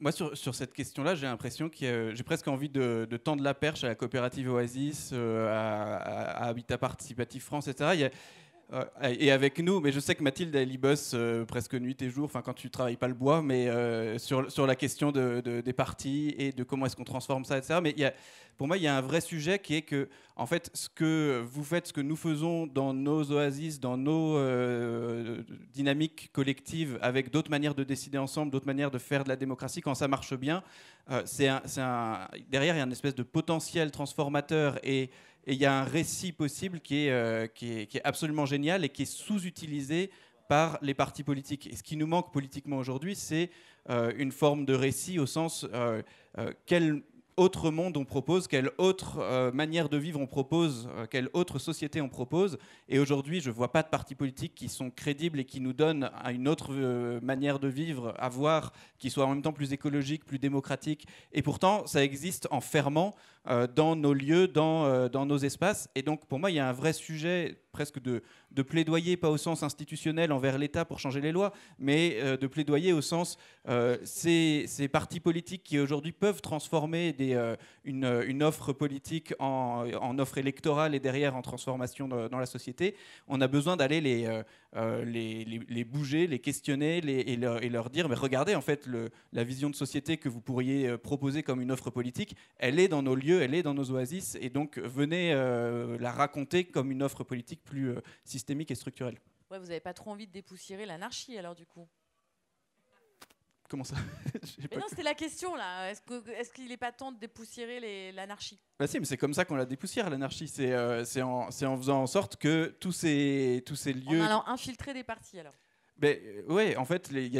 Moi, sur, cette question-là, j'ai l'impression que j'ai presque envie de, tendre la perche à la coopérative Oasis, euh, à, Habitat Participatif France, etc et avec nous, mais je sais que Mathilde, elle y bosse euh, presque nuit et jour, enfin quand tu travailles pas le bois, mais euh, sur, sur, la question de, des parties et de comment est-ce qu'on transforme ça, etc. Mais pour moi, il y a un vrai sujet qui est que, en fait, ce que vous faites, ce que nous faisons dans nos oasis, dans nos euh, dynamiques collectives, avec d'autres manières de décider ensemble, d'autres manières de faire de la démocratie, quand ça marche bien, c'est derrière, il y a une espèce de potentiel transformateur et et il y a un récit possible qui est, euh, qui absolument génial et qui est sous-utilisé par les partis politiques. Et ce qui nous manque politiquement aujourd'hui, c'est euh, une forme de récit au sens euh, quel autre monde on propose, quelle autre manière de vivre on propose, quelle autre société on propose. Et aujourd'hui, je ne vois pas de partis politiques qui sont crédibles et qui nous donnent une autre manière de vivre à voir, qui soit en même temps plus écologique, plus démocratique. Et pourtant, ça existe en fermant. Euh, dans nos lieux, dans, euh, dans, nos espaces. Et donc, pour moi, il y a un vrai sujet presque de, de plaidoyer, pas au sens institutionnel envers l'État pour changer les lois, mais euh, de plaidoyer au sens ces, ces, partis politiques qui aujourd'hui peuvent transformer des, une, offre politique en, offre électorale et derrière en transformation dans la société. On a besoin d'aller les, les, les, bouger, les questionner les, et, leur, dire, mais regardez, en fait, la vision de société que vous pourriez proposer comme une offre politique, elle est dans nos lieux elle est dans nos oasis, et donc venez euh, la raconter comme une offre politique plus euh, systémique et structurelle. Ouais, vous n'avez pas trop envie de dépoussiérer l'anarchie alors du coup Comment ça <laughs> Mais non, c'était la question là. Est-ce qu'il est n'est pas temps de dépoussiérer l'anarchie Bah si, mais c'est comme ça qu'on la dépoussière l'anarchie. C'est euh, en, faisant en sorte que tous ces, tous ces lieux. En infiltrer des partis alors. Ben, euh, en fait, il y,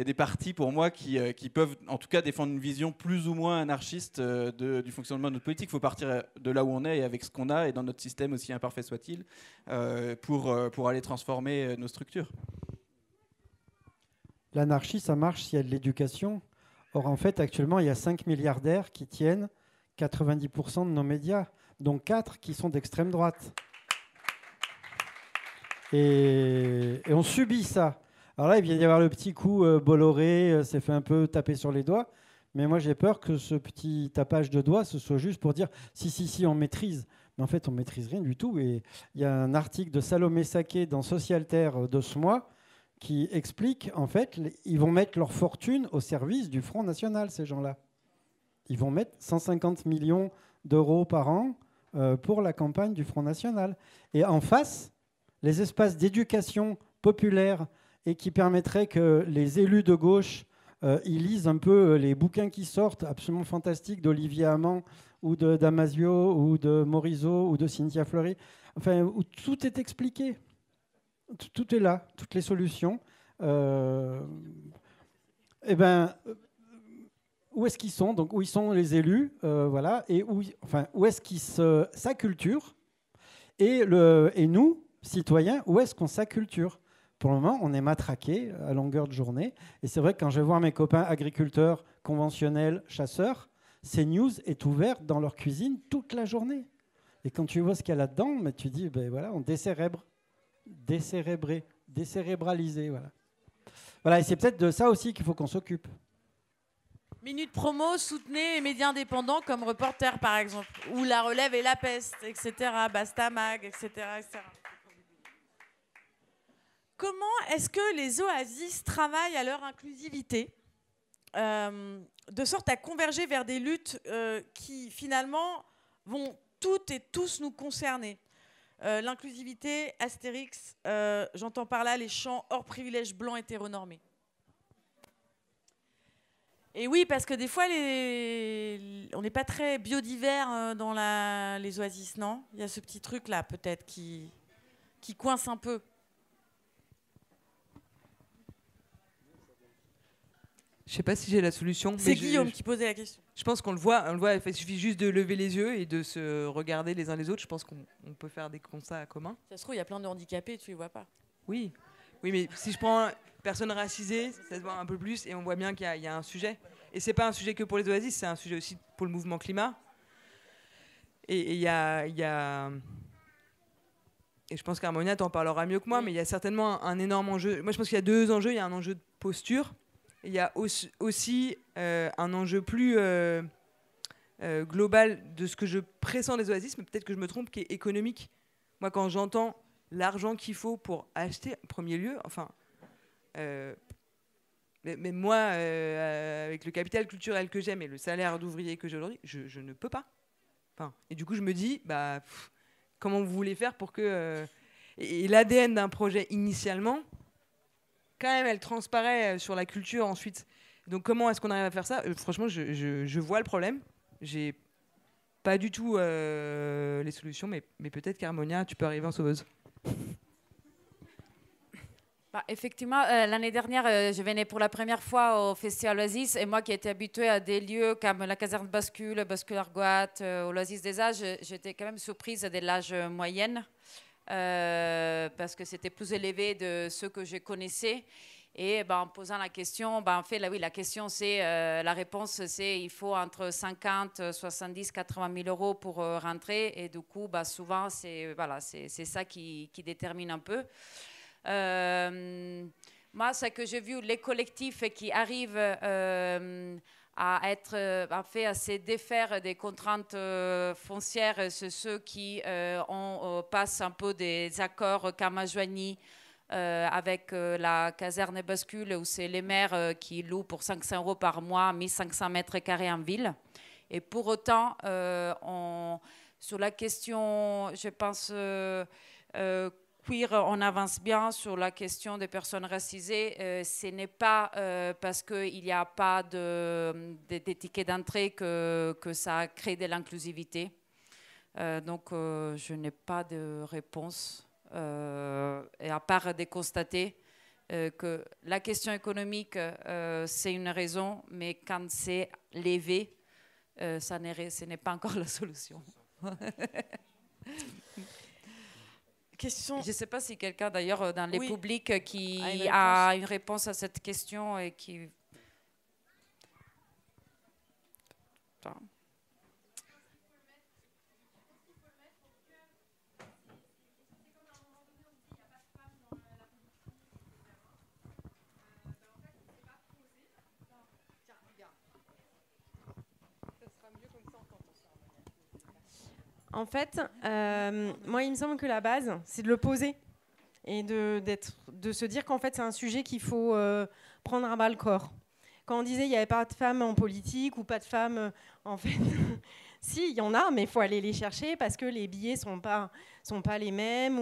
a des partis pour moi euh, qui, peuvent en tout cas défendre une vision plus ou moins anarchiste euh, de, du fonctionnement de notre politique. Il faut partir de là où on est et avec ce qu'on a et dans notre système aussi imparfait soit-il pour, pour aller transformer nos structures. L'anarchie, ça marche s'il y a de l'éducation. Or, en fait, actuellement, il y a 5 milliardaires qui tiennent 90% de nos médias, dont 4 qui sont d'extrême droite. Et, on subit ça. Alors là, il vient d'y avoir le petit coup euh, Bolloré euh, s'est fait un peu taper sur les doigts. Mais moi, j'ai peur que ce petit tapage de doigts, ce soit juste pour dire si, si, si, on maîtrise. Mais en fait, on maîtrise rien du tout. Et il y a un article de Salomé Saké dans Terre de ce mois qui explique, en fait, ils vont mettre leur fortune au service du Front National, ces gens-là. Ils vont mettre 150 millions d'euros par an euh, pour la campagne du Front National. Et en face, les espaces d'éducation populaire et qui permettrait que les élus de gauche euh, lisent un peu euh, les bouquins qui sortent, absolument fantastiques, d'Olivier Amand ou de Damasio ou de Morisot ou de Cynthia Fleury, enfin, où tout est expliqué. Tout, est là, toutes les solutions. Euh, eh ben, où est-ce qu'ils sont Donc, où ils sont les élus, voilà, et où, enfin, où est-ce qu'ils culture et, et nous, citoyens, où est-ce qu'on s'acculture pour le moment, on est matraqué à longueur de journée. Et c'est vrai que quand je vois mes copains agriculteurs, conventionnels, chasseurs, ces news est ouverte dans leur cuisine toute la journée. Et quand tu vois ce qu'il y a là-dedans, mais tu dis, ben voilà, on décérèbre, décérébré, décérébralisé. Voilà. voilà et c'est peut-être de ça aussi qu'il faut qu'on s'occupe. Minute promo, soutenez les médias indépendants comme Reporter, par exemple, ou La Relève et La Peste, etc., Bastamag, etc. etc. Comment est-ce que les oasis travaillent à leur inclusivité euh, de sorte à converger vers des luttes euh, qui finalement vont toutes et tous nous concerner. Euh, l'inclusivité, Astérix, j'entends par là les champs hors privilèges blancs hétéronormés. Et oui, parce que des fois, on n'est pas très biodivers hein, dans les oasis, non Il y a ce petit truc là, peut-être, qui coince un peu. Je sais pas si j'ai la solution. C'est Guillaume qui posait la question. Je pense qu'on le voit, on le voit. Il suffit juste de lever les yeux et de se regarder les uns les autres. Je pense qu'on peut faire des constats communs. Ça se trouve, il y a plein de handicapés, tu les vois pas. Oui, oui, mais si je prends personne racisée, ça se voit un peu plus et on voit bien qu'il y, a un sujet. Et c'est pas un sujet que pour les oasis, c'est un sujet aussi pour le mouvement climat. Et il y, y a, et je pense qu'Harmonia t'en parlera mieux que moi, mais il y a certainement un énorme enjeu. Moi, je pense qu'il y a deux enjeux. Il y a un enjeu de posture il y a aussi euh, un enjeu plus euh, euh, global de ce que je pressens des oasis, mais peut-être que je me trompe, qui est économique. Moi, quand j'entends l'argent qu'il faut pour acheter, en premier lieu, enfin, mais, moi, avec le capital culturel que j'aime et le salaire d'ouvrier que j'ai aujourd'hui, je, ne peux pas. Enfin, et du coup, je me dis, bah, comment vous voulez faire pour que... et l'ADN d'un projet initialement, quand même, elle transparaît euh, sur la culture ensuite. Donc comment est-ce qu'on arrive à faire ça euh, Franchement, je, vois le problème. J'ai pas du tout euh, les solutions, mais, peut-être qu'Harmonia, tu peux arriver en sauveuse. <laughs> Bah, effectivement, l'année dernière, je venais pour la première fois au Festival Oasis et moi qui étais habituée à des lieux comme la caserne Bascule, Bascule Argoat, l'Oasis des âges, j'étais quand même surprise de l'âge moyenne. Euh, parce que c'était plus élevé de ceux que je connaissais. Et ben, en posant la question, ben, en fait, là, oui, la question, c'est, euh, la réponse, c'est il faut entre 50, 70, 80 000 euros pour euh, rentrer. Et du coup, ben, souvent, c'est voilà, c'est ça qui, détermine un peu. moi, ce que j'ai vu, les collectifs qui arrivent à être euh, fait assez se défaire des contraintes euh, foncières c'est ceux qui euh, ont passe un peu des accords à Joigny avec la caserne bascule où c'est les maires qui louent pour 500 euros par mois 1500 mètres carrés en ville. Et pour autant, sur la question, je pense, euh, on avance bien sur la question des personnes racisées. Euh, ce n'est pas euh, parce qu'il n'y a pas de, tickets d'entrée que, ça crée de l'inclusivité. donc, je n'ai pas de réponse, et à part de constater que la question économique, c'est une raison, mais quand c'est levé, ça ce n'est pas encore la solution. <laughs> Je ne sais pas si quelqu'un d'ailleurs euh, dans les publics euh, qui ah, a une, réponse à cette question et qui. En fait, euh, moi, il me semble que la base, c'est de le poser et de, de se dire qu'en fait, c'est un sujet qu'il faut euh, prendre à bas le corps. Quand on disait qu'il n'y avait pas de femmes en politique ou pas de femmes, euh, en fait, <laughs> si, il y en a, mais il faut aller les chercher parce que les billets ne sont pas, sont pas les mêmes.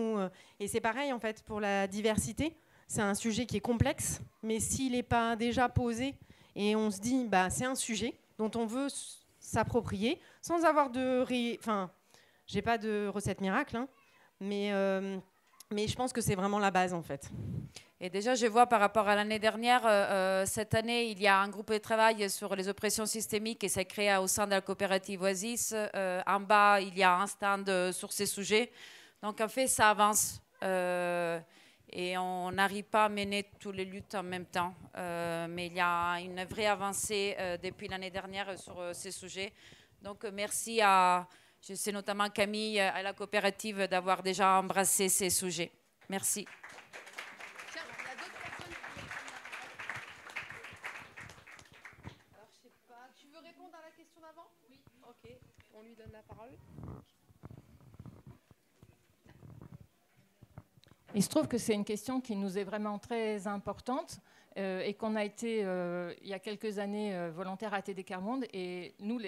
et c'est pareil, en fait, pour la diversité. C'est un sujet qui est complexe, mais s'il n'est pas déjà posé et on se dit, bah, c'est un sujet dont on veut s'approprier sans avoir de, enfin, j'ai pas de recette miracle, hein, euh, mais, je pense que c'est vraiment la base en fait. Et déjà, je vois par rapport à l'année dernière, euh, euh, cette année, il y a un groupe de travail sur les oppressions systémiques et s'est créé au sein de la coopérative Oasis. en bas, il y a un stand sur ces sujets. Donc, en fait, ça avance. et on n'arrive pas à mener toutes les luttes en même temps. mais il y a une vraie avancée depuis l'année dernière sur ces sujets. Donc, merci à, je sais notamment Camille à la coopérative d'avoir déjà embrassé ces sujets. Merci. Il se trouve que c'est une question qui nous est vraiment très importante euh, et qu'on a été, euh, il y a quelques années, euh, volontaire à TD carmonde Et nous,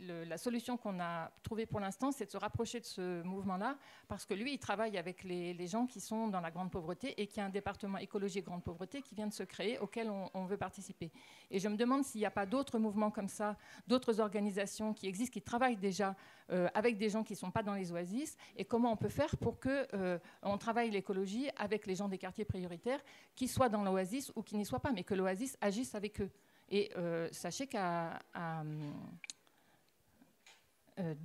la solution qu'on a trouvée pour l'instant, c'est de se rapprocher de ce mouvement-là, parce que lui, il travaille avec les, gens qui sont dans la grande pauvreté et qui a un département écologie et grande pauvreté qui vient de se créer, auquel on veut participer. Et je me demande s'il n'y a pas d'autres mouvements comme ça, d'autres organisations qui existent, qui travaillent déjà euh, avec des gens qui ne sont pas dans les oasis et comment on peut faire pour qu'on euh, travaille l'écologie avec les gens des quartiers prioritaires, qui soient dans l'oasis ou qui n'y soient pas, mais que l'oasis agisse avec eux. Et euh, sachez qu'à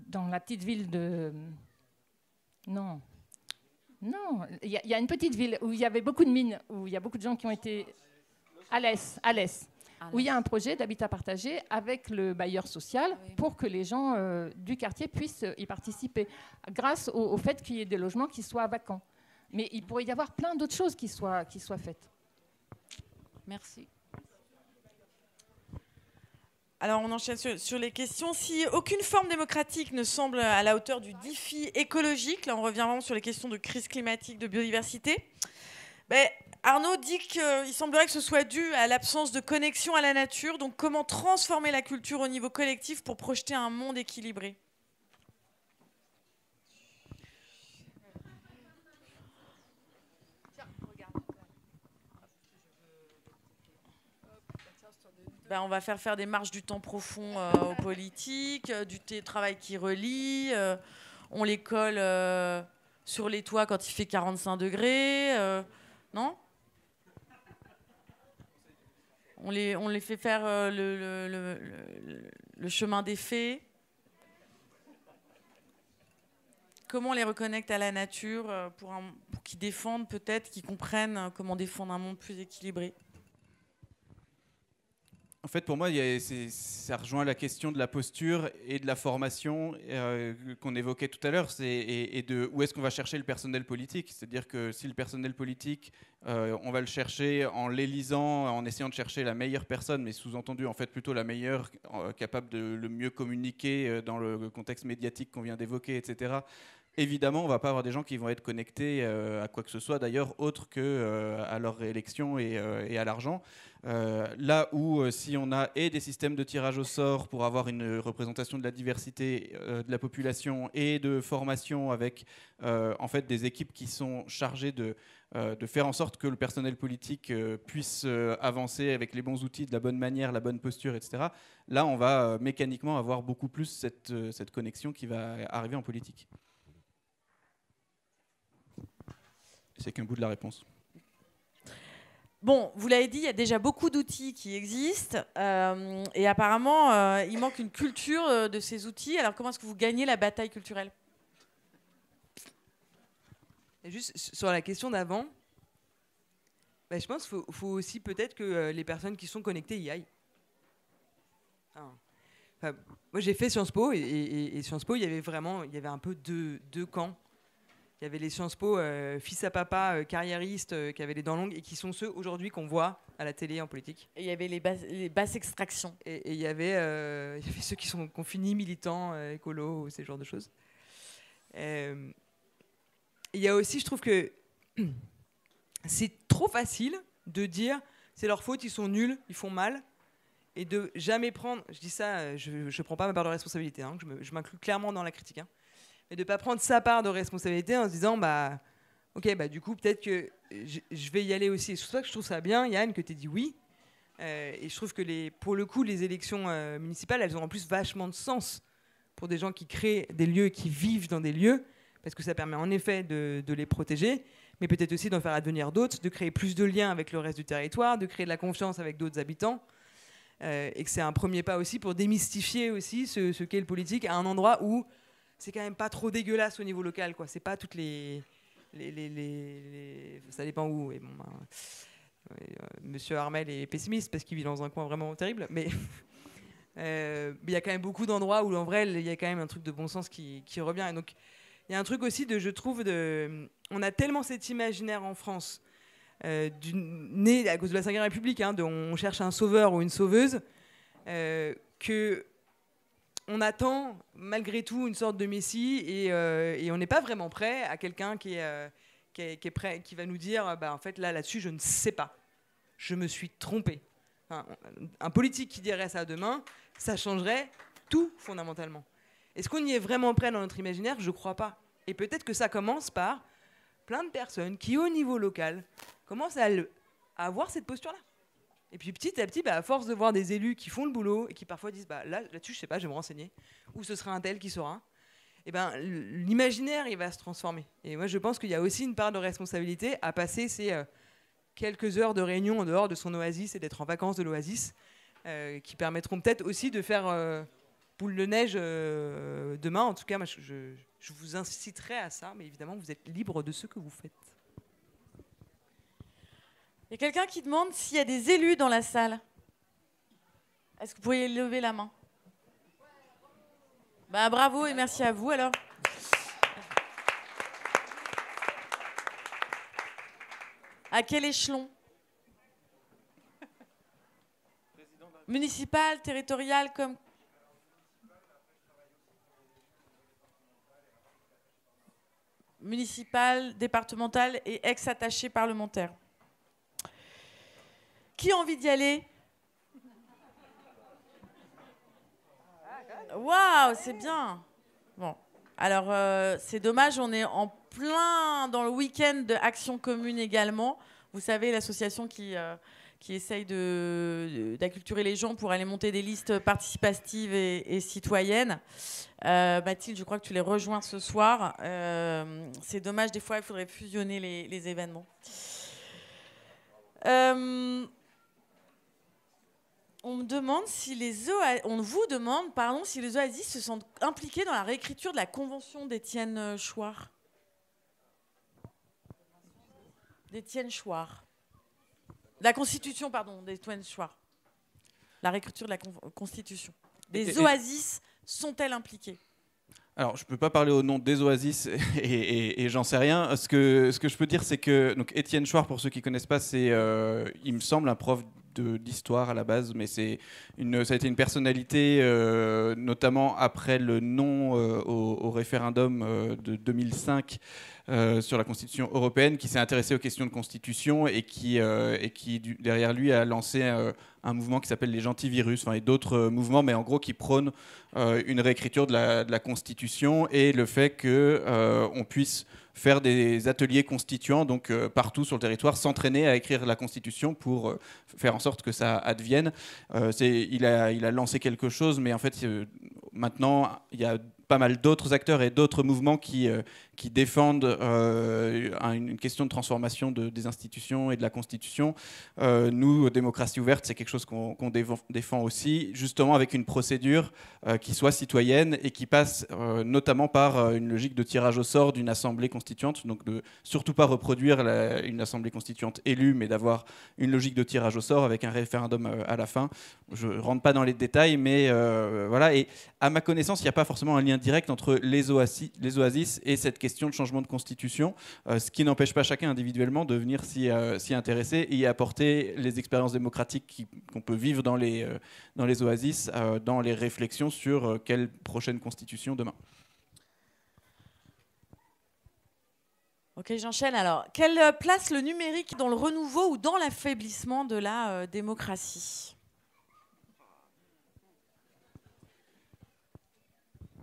dans la petite ville de non. Non, il y, y, a une petite ville où il y avait beaucoup de mines, où il y a beaucoup de gens qui ont été... Alès, Alès. Ah où il y a un projet d'habitat partagé avec le bailleur social ah pour que les gens euh, du quartier puissent y participer, grâce au, fait qu'il y ait des logements qui soient vacants. Mais il pourrait y avoir plein d'autres choses qui soient, qui soient faites. Merci. Alors on enchaîne sur, sur, les questions. Si aucune forme démocratique ne semble à la hauteur du défi écologique, là on revient vraiment sur les questions de crise climatique, de biodiversité, ben, Arnaud dit qu'il semblerait que ce soit dû à l'absence de connexion à la nature. Donc comment transformer la culture au niveau collectif pour projeter un monde équilibré ben, on va faire faire des marches du temps profond euh, aux politiques, euh, du travail qui relie. Euh, on les colle sur les toits quand il fait 45 degrés. Non on les, on les fait faire euh, le, chemin des fées Comment on les reconnecte à la nature euh, pour qu'ils défendent peut-être, qu'ils comprennent euh, comment défendre un monde plus équilibré en fait, pour moi, ça rejoint la question de la posture et de la formation euh, qu'on évoquait tout à l'heure, et, de où est-ce qu'on va chercher le personnel politique. C'est-à-dire que si le personnel politique, euh, on va le chercher en l'élisant, en essayant de chercher la meilleure personne, mais sous-entendu en fait plutôt la meilleure euh, capable de le mieux communiquer dans le contexte médiatique qu'on vient d'évoquer, etc. Évidemment, on va pas avoir des gens qui vont être connectés euh, à quoi que ce soit, d'ailleurs, autre que euh, à leur réélection et, euh, à l'argent. là où, si on a et des systèmes de tirage au sort pour avoir une représentation de la diversité de la population et de formation avec en fait des équipes qui sont chargées de, faire en sorte que le personnel politique puisse avancer avec les bons outils, de la bonne manière, la bonne posture, etc. Là, on va mécaniquement avoir beaucoup plus cette connexion qui va arriver en politique. c'est qu'un bout de la réponse. Bon, vous l'avez dit, il y a déjà beaucoup d'outils qui existent euh, et apparemment, euh, il manque une culture euh, de ces outils. Alors, comment est-ce que vous gagnez la bataille culturelle Juste sur la question d'avant, bah, je pense qu'il faut, aussi peut-être que les personnes qui sont connectées y aillent. moi, j'ai fait Sciences Po et, Sciences Po, il y avait vraiment il y avait un peu deux camps il y avait les Sciences Po, euh, fils à papa, euh, carriéristes, euh, qui avaient les dents longues et qui sont ceux aujourd'hui qu'on voit à la télé en politique. Et il y avait les, les basses extractions. Et <laughs> il y, avait, ceux qui sont confinés, militants, écolos, ces genres de choses. Il y a aussi, je trouve que <clears throat> c'est trop facile de dire c'est leur faute, ils sont nuls, ils font mal. Et de jamais prendre, je dis ça, je ne prends pas ma part de responsabilité, hein, je m'inclus clairement dans la critique. Hein, et de ne pas prendre sa part de responsabilité en se disant, bah, ok, bah, du coup, peut-être que je, vais y aller aussi. Et c'est pour ça que je trouve ça bien, Yann, que tu aies dit oui. Euh, et je trouve que les, pour le coup, les élections euh, municipales, elles ont en plus vachement de sens pour des gens qui créent des lieux, qui vivent dans des lieux, parce que ça permet en effet de, les protéger, mais peut-être aussi d'en faire advenir d'autres, de créer plus de liens avec le reste du territoire, de créer de la confiance avec d'autres habitants. Euh, et que c'est un premier pas aussi pour démystifier aussi ce qu'est le politique à un endroit où c'est quand même pas trop dégueulasse au niveau local, quoi. C'est pas toutes les, les, ça dépend où. Et bon, ben, euh, Monsieur Armel est pessimiste parce qu'il vit dans un coin vraiment terrible, <laughs> euh, mais il y a quand même beaucoup d'endroits où, en vrai, il y a quand même un truc de bon sens qui, revient. Et donc, il y a un truc aussi de, je trouve, de, on a tellement cet imaginaire en France. Euh, né à cause de la Ve République, hein, on cherche un sauveur ou une sauveuse, que on attend malgré tout une sorte de Messie et, euh, on n'est pas vraiment prêt à quelqu'un euh, qui, va nous dire bah, en fait là là-dessus je ne sais pas, je me suis trompé. un politique qui dirait ça demain, ça changerait tout fondamentalement. Est-ce qu'on y est vraiment prêt dans notre imaginaire Je ne crois pas. Et peut-être que ça commence par plein de personnes qui au niveau local commencent à avoir cette posture-là. Et puis petit à petit, bah, à force de voir des élus qui font le boulot et qui parfois disent bah, là, là-dessus, je sais pas, je vais me renseigner, ou ce sera un tel qui saura, et eh ben, l'imaginaire, il va se transformer. Et moi, je pense qu'il y a aussi une part de responsabilité à passer ces euh, quelques heures de réunion en dehors de son oasis et d'être en vacances de l'oasis, euh, qui permettront peut-être aussi de faire euh, boule de neige demain. En tout cas, je vous inciterai à ça, mais évidemment, vous êtes libre de ce que vous faites. Il y a quelqu'un qui demande s'il y a des élus dans la salle. Est-ce que vous pouvez lever la main bah, Bravo et merci à vous alors. À quel échelon Municipal, territorial, comme... Municipal, départemental et ex-attaché parlementaire. Qui a envie d'y aller Waouh, c'est bien. Bon, alors euh, c'est dommage, on est en plein dans le week-end de Commune également. Vous savez, l'association qui, euh, qui essaye d'acculturer les gens pour aller monter des listes participatives et, citoyennes. Euh, Mathilde, je crois que tu les rejoins ce soir. c'est dommage, des fois, il faudrait fusionner les, les événements on vous demande, pardon, si les oasis se sont impliqués dans la réécriture de la convention d'Étienne Chouard. D'Étienne Chouard. La constitution, pardon, d'Étienne Chouard. La réécriture de la constitution. Les oasis sont-elles impliquées alors, je ne peux pas parler au nom des Oasis <laughs> et, j'en sais rien. Ce que, je peux dire, c'est que donc, Étienne Chouard, pour ceux qui ne connaissent pas, c'est, euh, il me semble, un prof d'histoire à la base, mais c'est une, ça a été une personnalité, euh, notamment après le non euh, au, référendum euh, de 2005 sur la Constitution européenne, qui s'est intéressé aux questions de Constitution et qui, et qui derrière lui, a lancé un mouvement qui s'appelle les gentivirus, et d'autres mouvements, mais en gros qui prônent une réécriture de la, de la, Constitution et le fait que on puisse faire des ateliers constituants donc euh, partout sur le territoire, s'entraîner à écrire la Constitution pour euh, faire en sorte que ça advienne. Euh, il, a, il a lancé quelque chose, mais en fait maintenant il y a pas mal d'autres acteurs et d'autres mouvements qui, qui défendent euh, une question de transformation des institutions et de la Constitution. Euh, nous, démocratie ouverte, c'est quelque chose qu'on défend aussi, justement avec une procédure euh, qui soit citoyenne et qui passe notamment par une logique de tirage au sort d'une assemblée constituante, donc de surtout pas reproduire une assemblée constituante élue, mais d'avoir une logique de tirage au sort avec un référendum à la fin. Je rentre pas dans les détails, mais voilà. Et à ma connaissance, il n'y a pas forcément un lien direct entre les oasis, les oasis et cette question question de changement de constitution, euh, ce qui n'empêche pas chacun individuellement de venir s'y euh, intéresser et y apporter les expériences démocratiques qu'on peut vivre dans les, euh, dans les oasis, dans les réflexions sur quelle prochaine constitution demain. Ok, j'enchaîne. Alors, quelle place le numérique dans le renouveau ou dans l'affaiblissement de la démocratie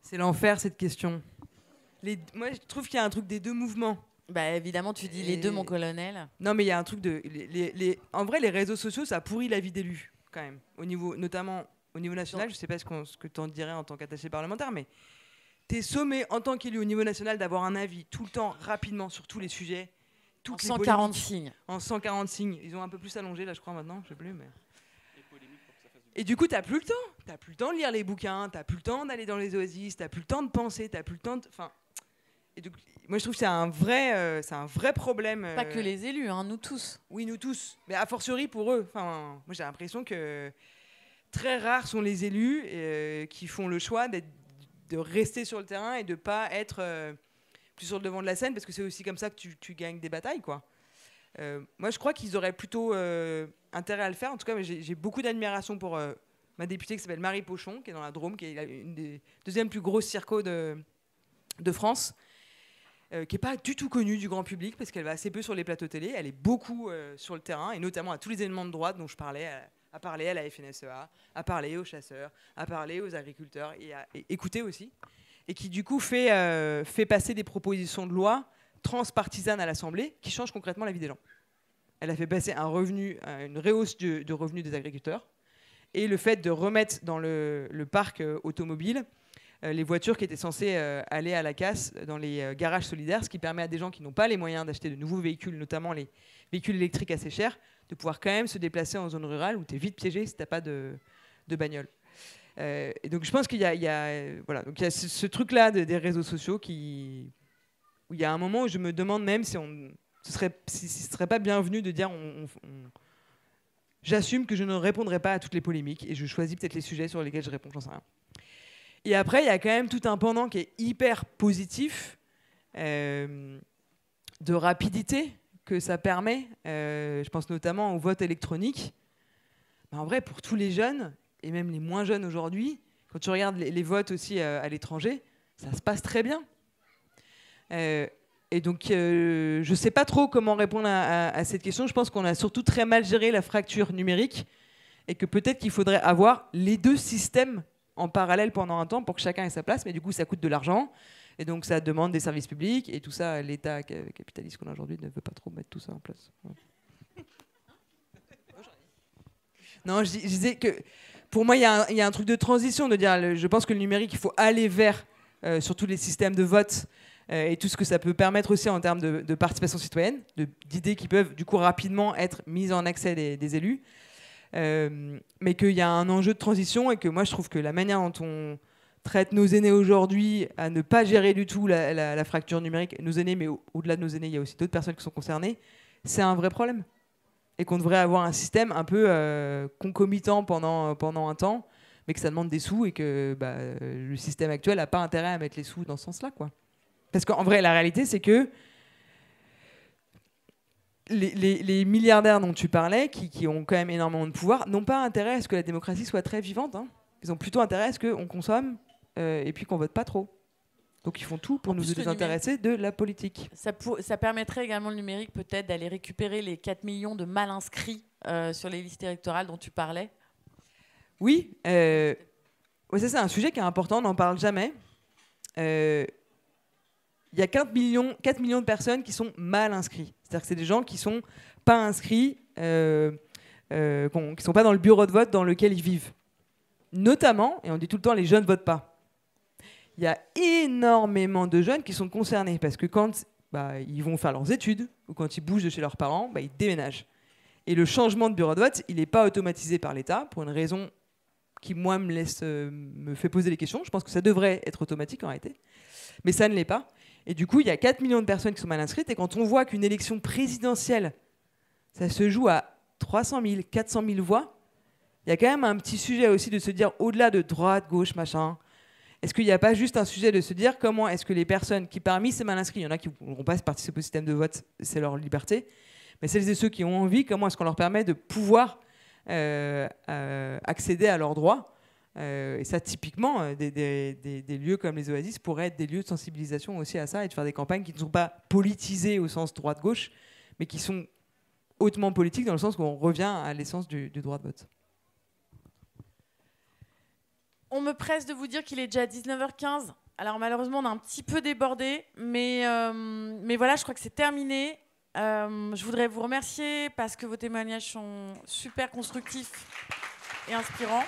C'est l'enfer, cette question moi, je trouve qu'il y a un truc des deux mouvements. Bah évidemment, tu dis les deux, mon colonel. Non, mais il y a un truc de. Les, En vrai, les réseaux sociaux, ça pourrit la vie d'élus, quand même. Au niveau, notamment au niveau national, je sais pas ce, que tu en dirais en tant qu'attaché parlementaire, mais tu es sommé en tant qu'élu au niveau national d'avoir un avis tout le temps, rapidement, sur tous les sujets. En 140 signes. En 140 signes. Ils ont un peu plus allongé, là, je crois, maintenant. Je sais plus, mais. Et du coup, tu n'as plus le temps. Tu n'as plus le temps de lire les bouquins, tu n'as plus le temps d'aller dans les oasis, tu n'as plus le temps de penser, tu n'as plus le temps de. Enfin, et donc, moi, je trouve que c'est un vrai, euh, c'est un vrai problème. Pas que euh, les élus, hein, nous tous. Oui, nous tous. Mais a fortiori pour eux. Enfin, moi, j'ai l'impression que très rares sont les élus euh, qui font le choix de rester sur le terrain et de ne pas être plus sur le devant de la scène, parce que c'est aussi comme ça que tu, tu gagnes des batailles, quoi. moi, je crois qu'ils auraient plutôt intérêt à le faire. En tout cas, j'ai beaucoup d'admiration pour euh, ma députée qui s'appelle Marie Pochon, qui est dans la Drôme, qui est une des deuxièmes plus grosses circos de, de France, euh, qui n'est pas du tout connue du grand public parce qu'elle va assez peu sur les plateaux télé. Elle est beaucoup euh, sur le terrain et notamment à tous les éléments de droite dont je parlais. À, parler à la FNSEA, à parler aux chasseurs, à parler aux agriculteurs et à écouter aussi, et qui du coup fait, fait passer des propositions de loi transpartisanes à l'Assemblée qui changent concrètement la vie des gens elle a fait passer un revenu, euh, une réhausse de, revenus des agriculteurs, et le fait de remettre dans le, parc euh, automobile euh, les voitures qui étaient censées aller à la casse dans les garages solidaires, ce qui permet à des gens qui n'ont pas les moyens d'acheter de nouveaux véhicules, notamment les véhicules électriques assez chers, de pouvoir quand même se déplacer en zone rurale où tu es vite piégé si tu n'as pas de, bagnole. donc je pense qu'il y, a, voilà, donc il y a ce, truc-là des réseaux sociaux qui, où il y a un moment où je me demande même si on ce serait, serait pas bienvenu de dire j'assume que je ne répondrai pas à toutes les polémiques et je choisis peut-être les sujets sur lesquels je réponds, j'en sais rien. Et après, il y a quand même tout un pendant qui est hyper positif euh, de rapidité que ça permet. Euh, je pense notamment au vote électronique. en vrai, pour tous les jeunes et même les moins jeunes aujourd'hui, quand tu regardes les, votes aussi euh, à, l'étranger, ça se passe très bien. Et donc, euh, je ne sais pas trop comment répondre à, cette question. Je pense qu'on a surtout très mal géré la fracture numérique et que peut-être qu'il faudrait avoir les deux systèmes en parallèle pendant un temps pour que chacun ait sa place. Mais du coup, ça coûte de l'argent. Et donc, ça demande des services publics. Et tout ça, l'État capitaliste qu'on a aujourd'hui ne veut pas trop mettre tout ça en place. Non, je, disais que pour moi, il y, a un truc de transition de dire, je pense que le numérique, il faut aller vers euh, surtout les systèmes de vote euh, et tout ce que ça peut permettre aussi en termes de, participation citoyenne, d'idées qui peuvent du coup rapidement être mises en accès des, élus. Euh, mais qu'il y a un enjeu de transition et que moi je trouve que la manière dont on traite nos aînés aujourd'hui à ne pas gérer du tout la, fracture numérique, nos aînés, mais au-delà de nos aînés, il y a aussi d'autres personnes qui sont concernées, c'est un vrai problème. Et qu'on devrait avoir un système un peu euh, concomitant pendant, pendant un temps, mais que ça demande des sous et que bah, le système actuel n'a pas intérêt à mettre les sous dans ce sens-là. quoi. Parce qu'en vrai, la réalité, c'est que les, milliardaires dont tu parlais, qui, ont quand même énormément de pouvoir, n'ont pas intérêt à ce que la démocratie soit très vivante. Hein. Ils ont plutôt intérêt à ce qu'on consomme euh, et puis qu'on vote pas trop. Donc ils font tout pour nous désintéresser de la politique. Ça, ça permettrait également le numérique peut-être d'aller récupérer les 4 millions de mal inscrits euh, sur les listes électorales dont tu parlais. Oui, euh, c'est un sujet qui est important, on n'en parle jamais il y a 4 millions, 4 millions de personnes qui sont mal inscrites. C'est-à-dire que c'est des gens qui sont pas inscrits, euh, euh, qui ne sont pas dans le bureau de vote dans lequel ils vivent. Notamment, et on dit tout le temps, les jeunes ne votent pas. Il y a énormément de jeunes qui sont concernés parce que quand bah, ils vont faire leurs études ou quand ils bougent de chez leurs parents, bah, ils déménagent. Et le changement de bureau de vote, il n'est pas automatisé par l'État pour une raison qui, moi, me, laisse, euh, me fait poser les questions. Je pense que ça devrait être automatique en réalité, mais ça ne l'est pas. Et du coup, il y a 4 millions de personnes qui sont mal inscrites. Et quand on voit qu'une élection présidentielle, ça se joue à 300 000, 400 000 voix, il y a quand même un petit sujet aussi de se dire, au-delà de droite, gauche, machin, est-ce qu'il n'y a pas juste un sujet de se dire comment est-ce que les personnes qui, parmi ces mal inscrits, il y en a qui ne vont pas participer au système de vote, c'est leur liberté, mais celles et ceux qui ont envie, comment est-ce qu'on leur permet de pouvoir euh, euh, accéder à leurs droits euh, et ça, typiquement, euh, des, lieux comme les oasis pourraient être des lieux de sensibilisation aussi à ça et de faire des campagnes qui ne sont pas politisées au sens droite-gauche, mais qui sont hautement politiques dans le sens où on revient à l'essence du, droit de vote. On me presse de vous dire qu'il est déjà 19h15. Alors malheureusement, on a un petit peu débordé, mais, euh, mais voilà, je crois que c'est terminé. je voudrais vous remercier parce que vos témoignages sont super constructifs et inspirants.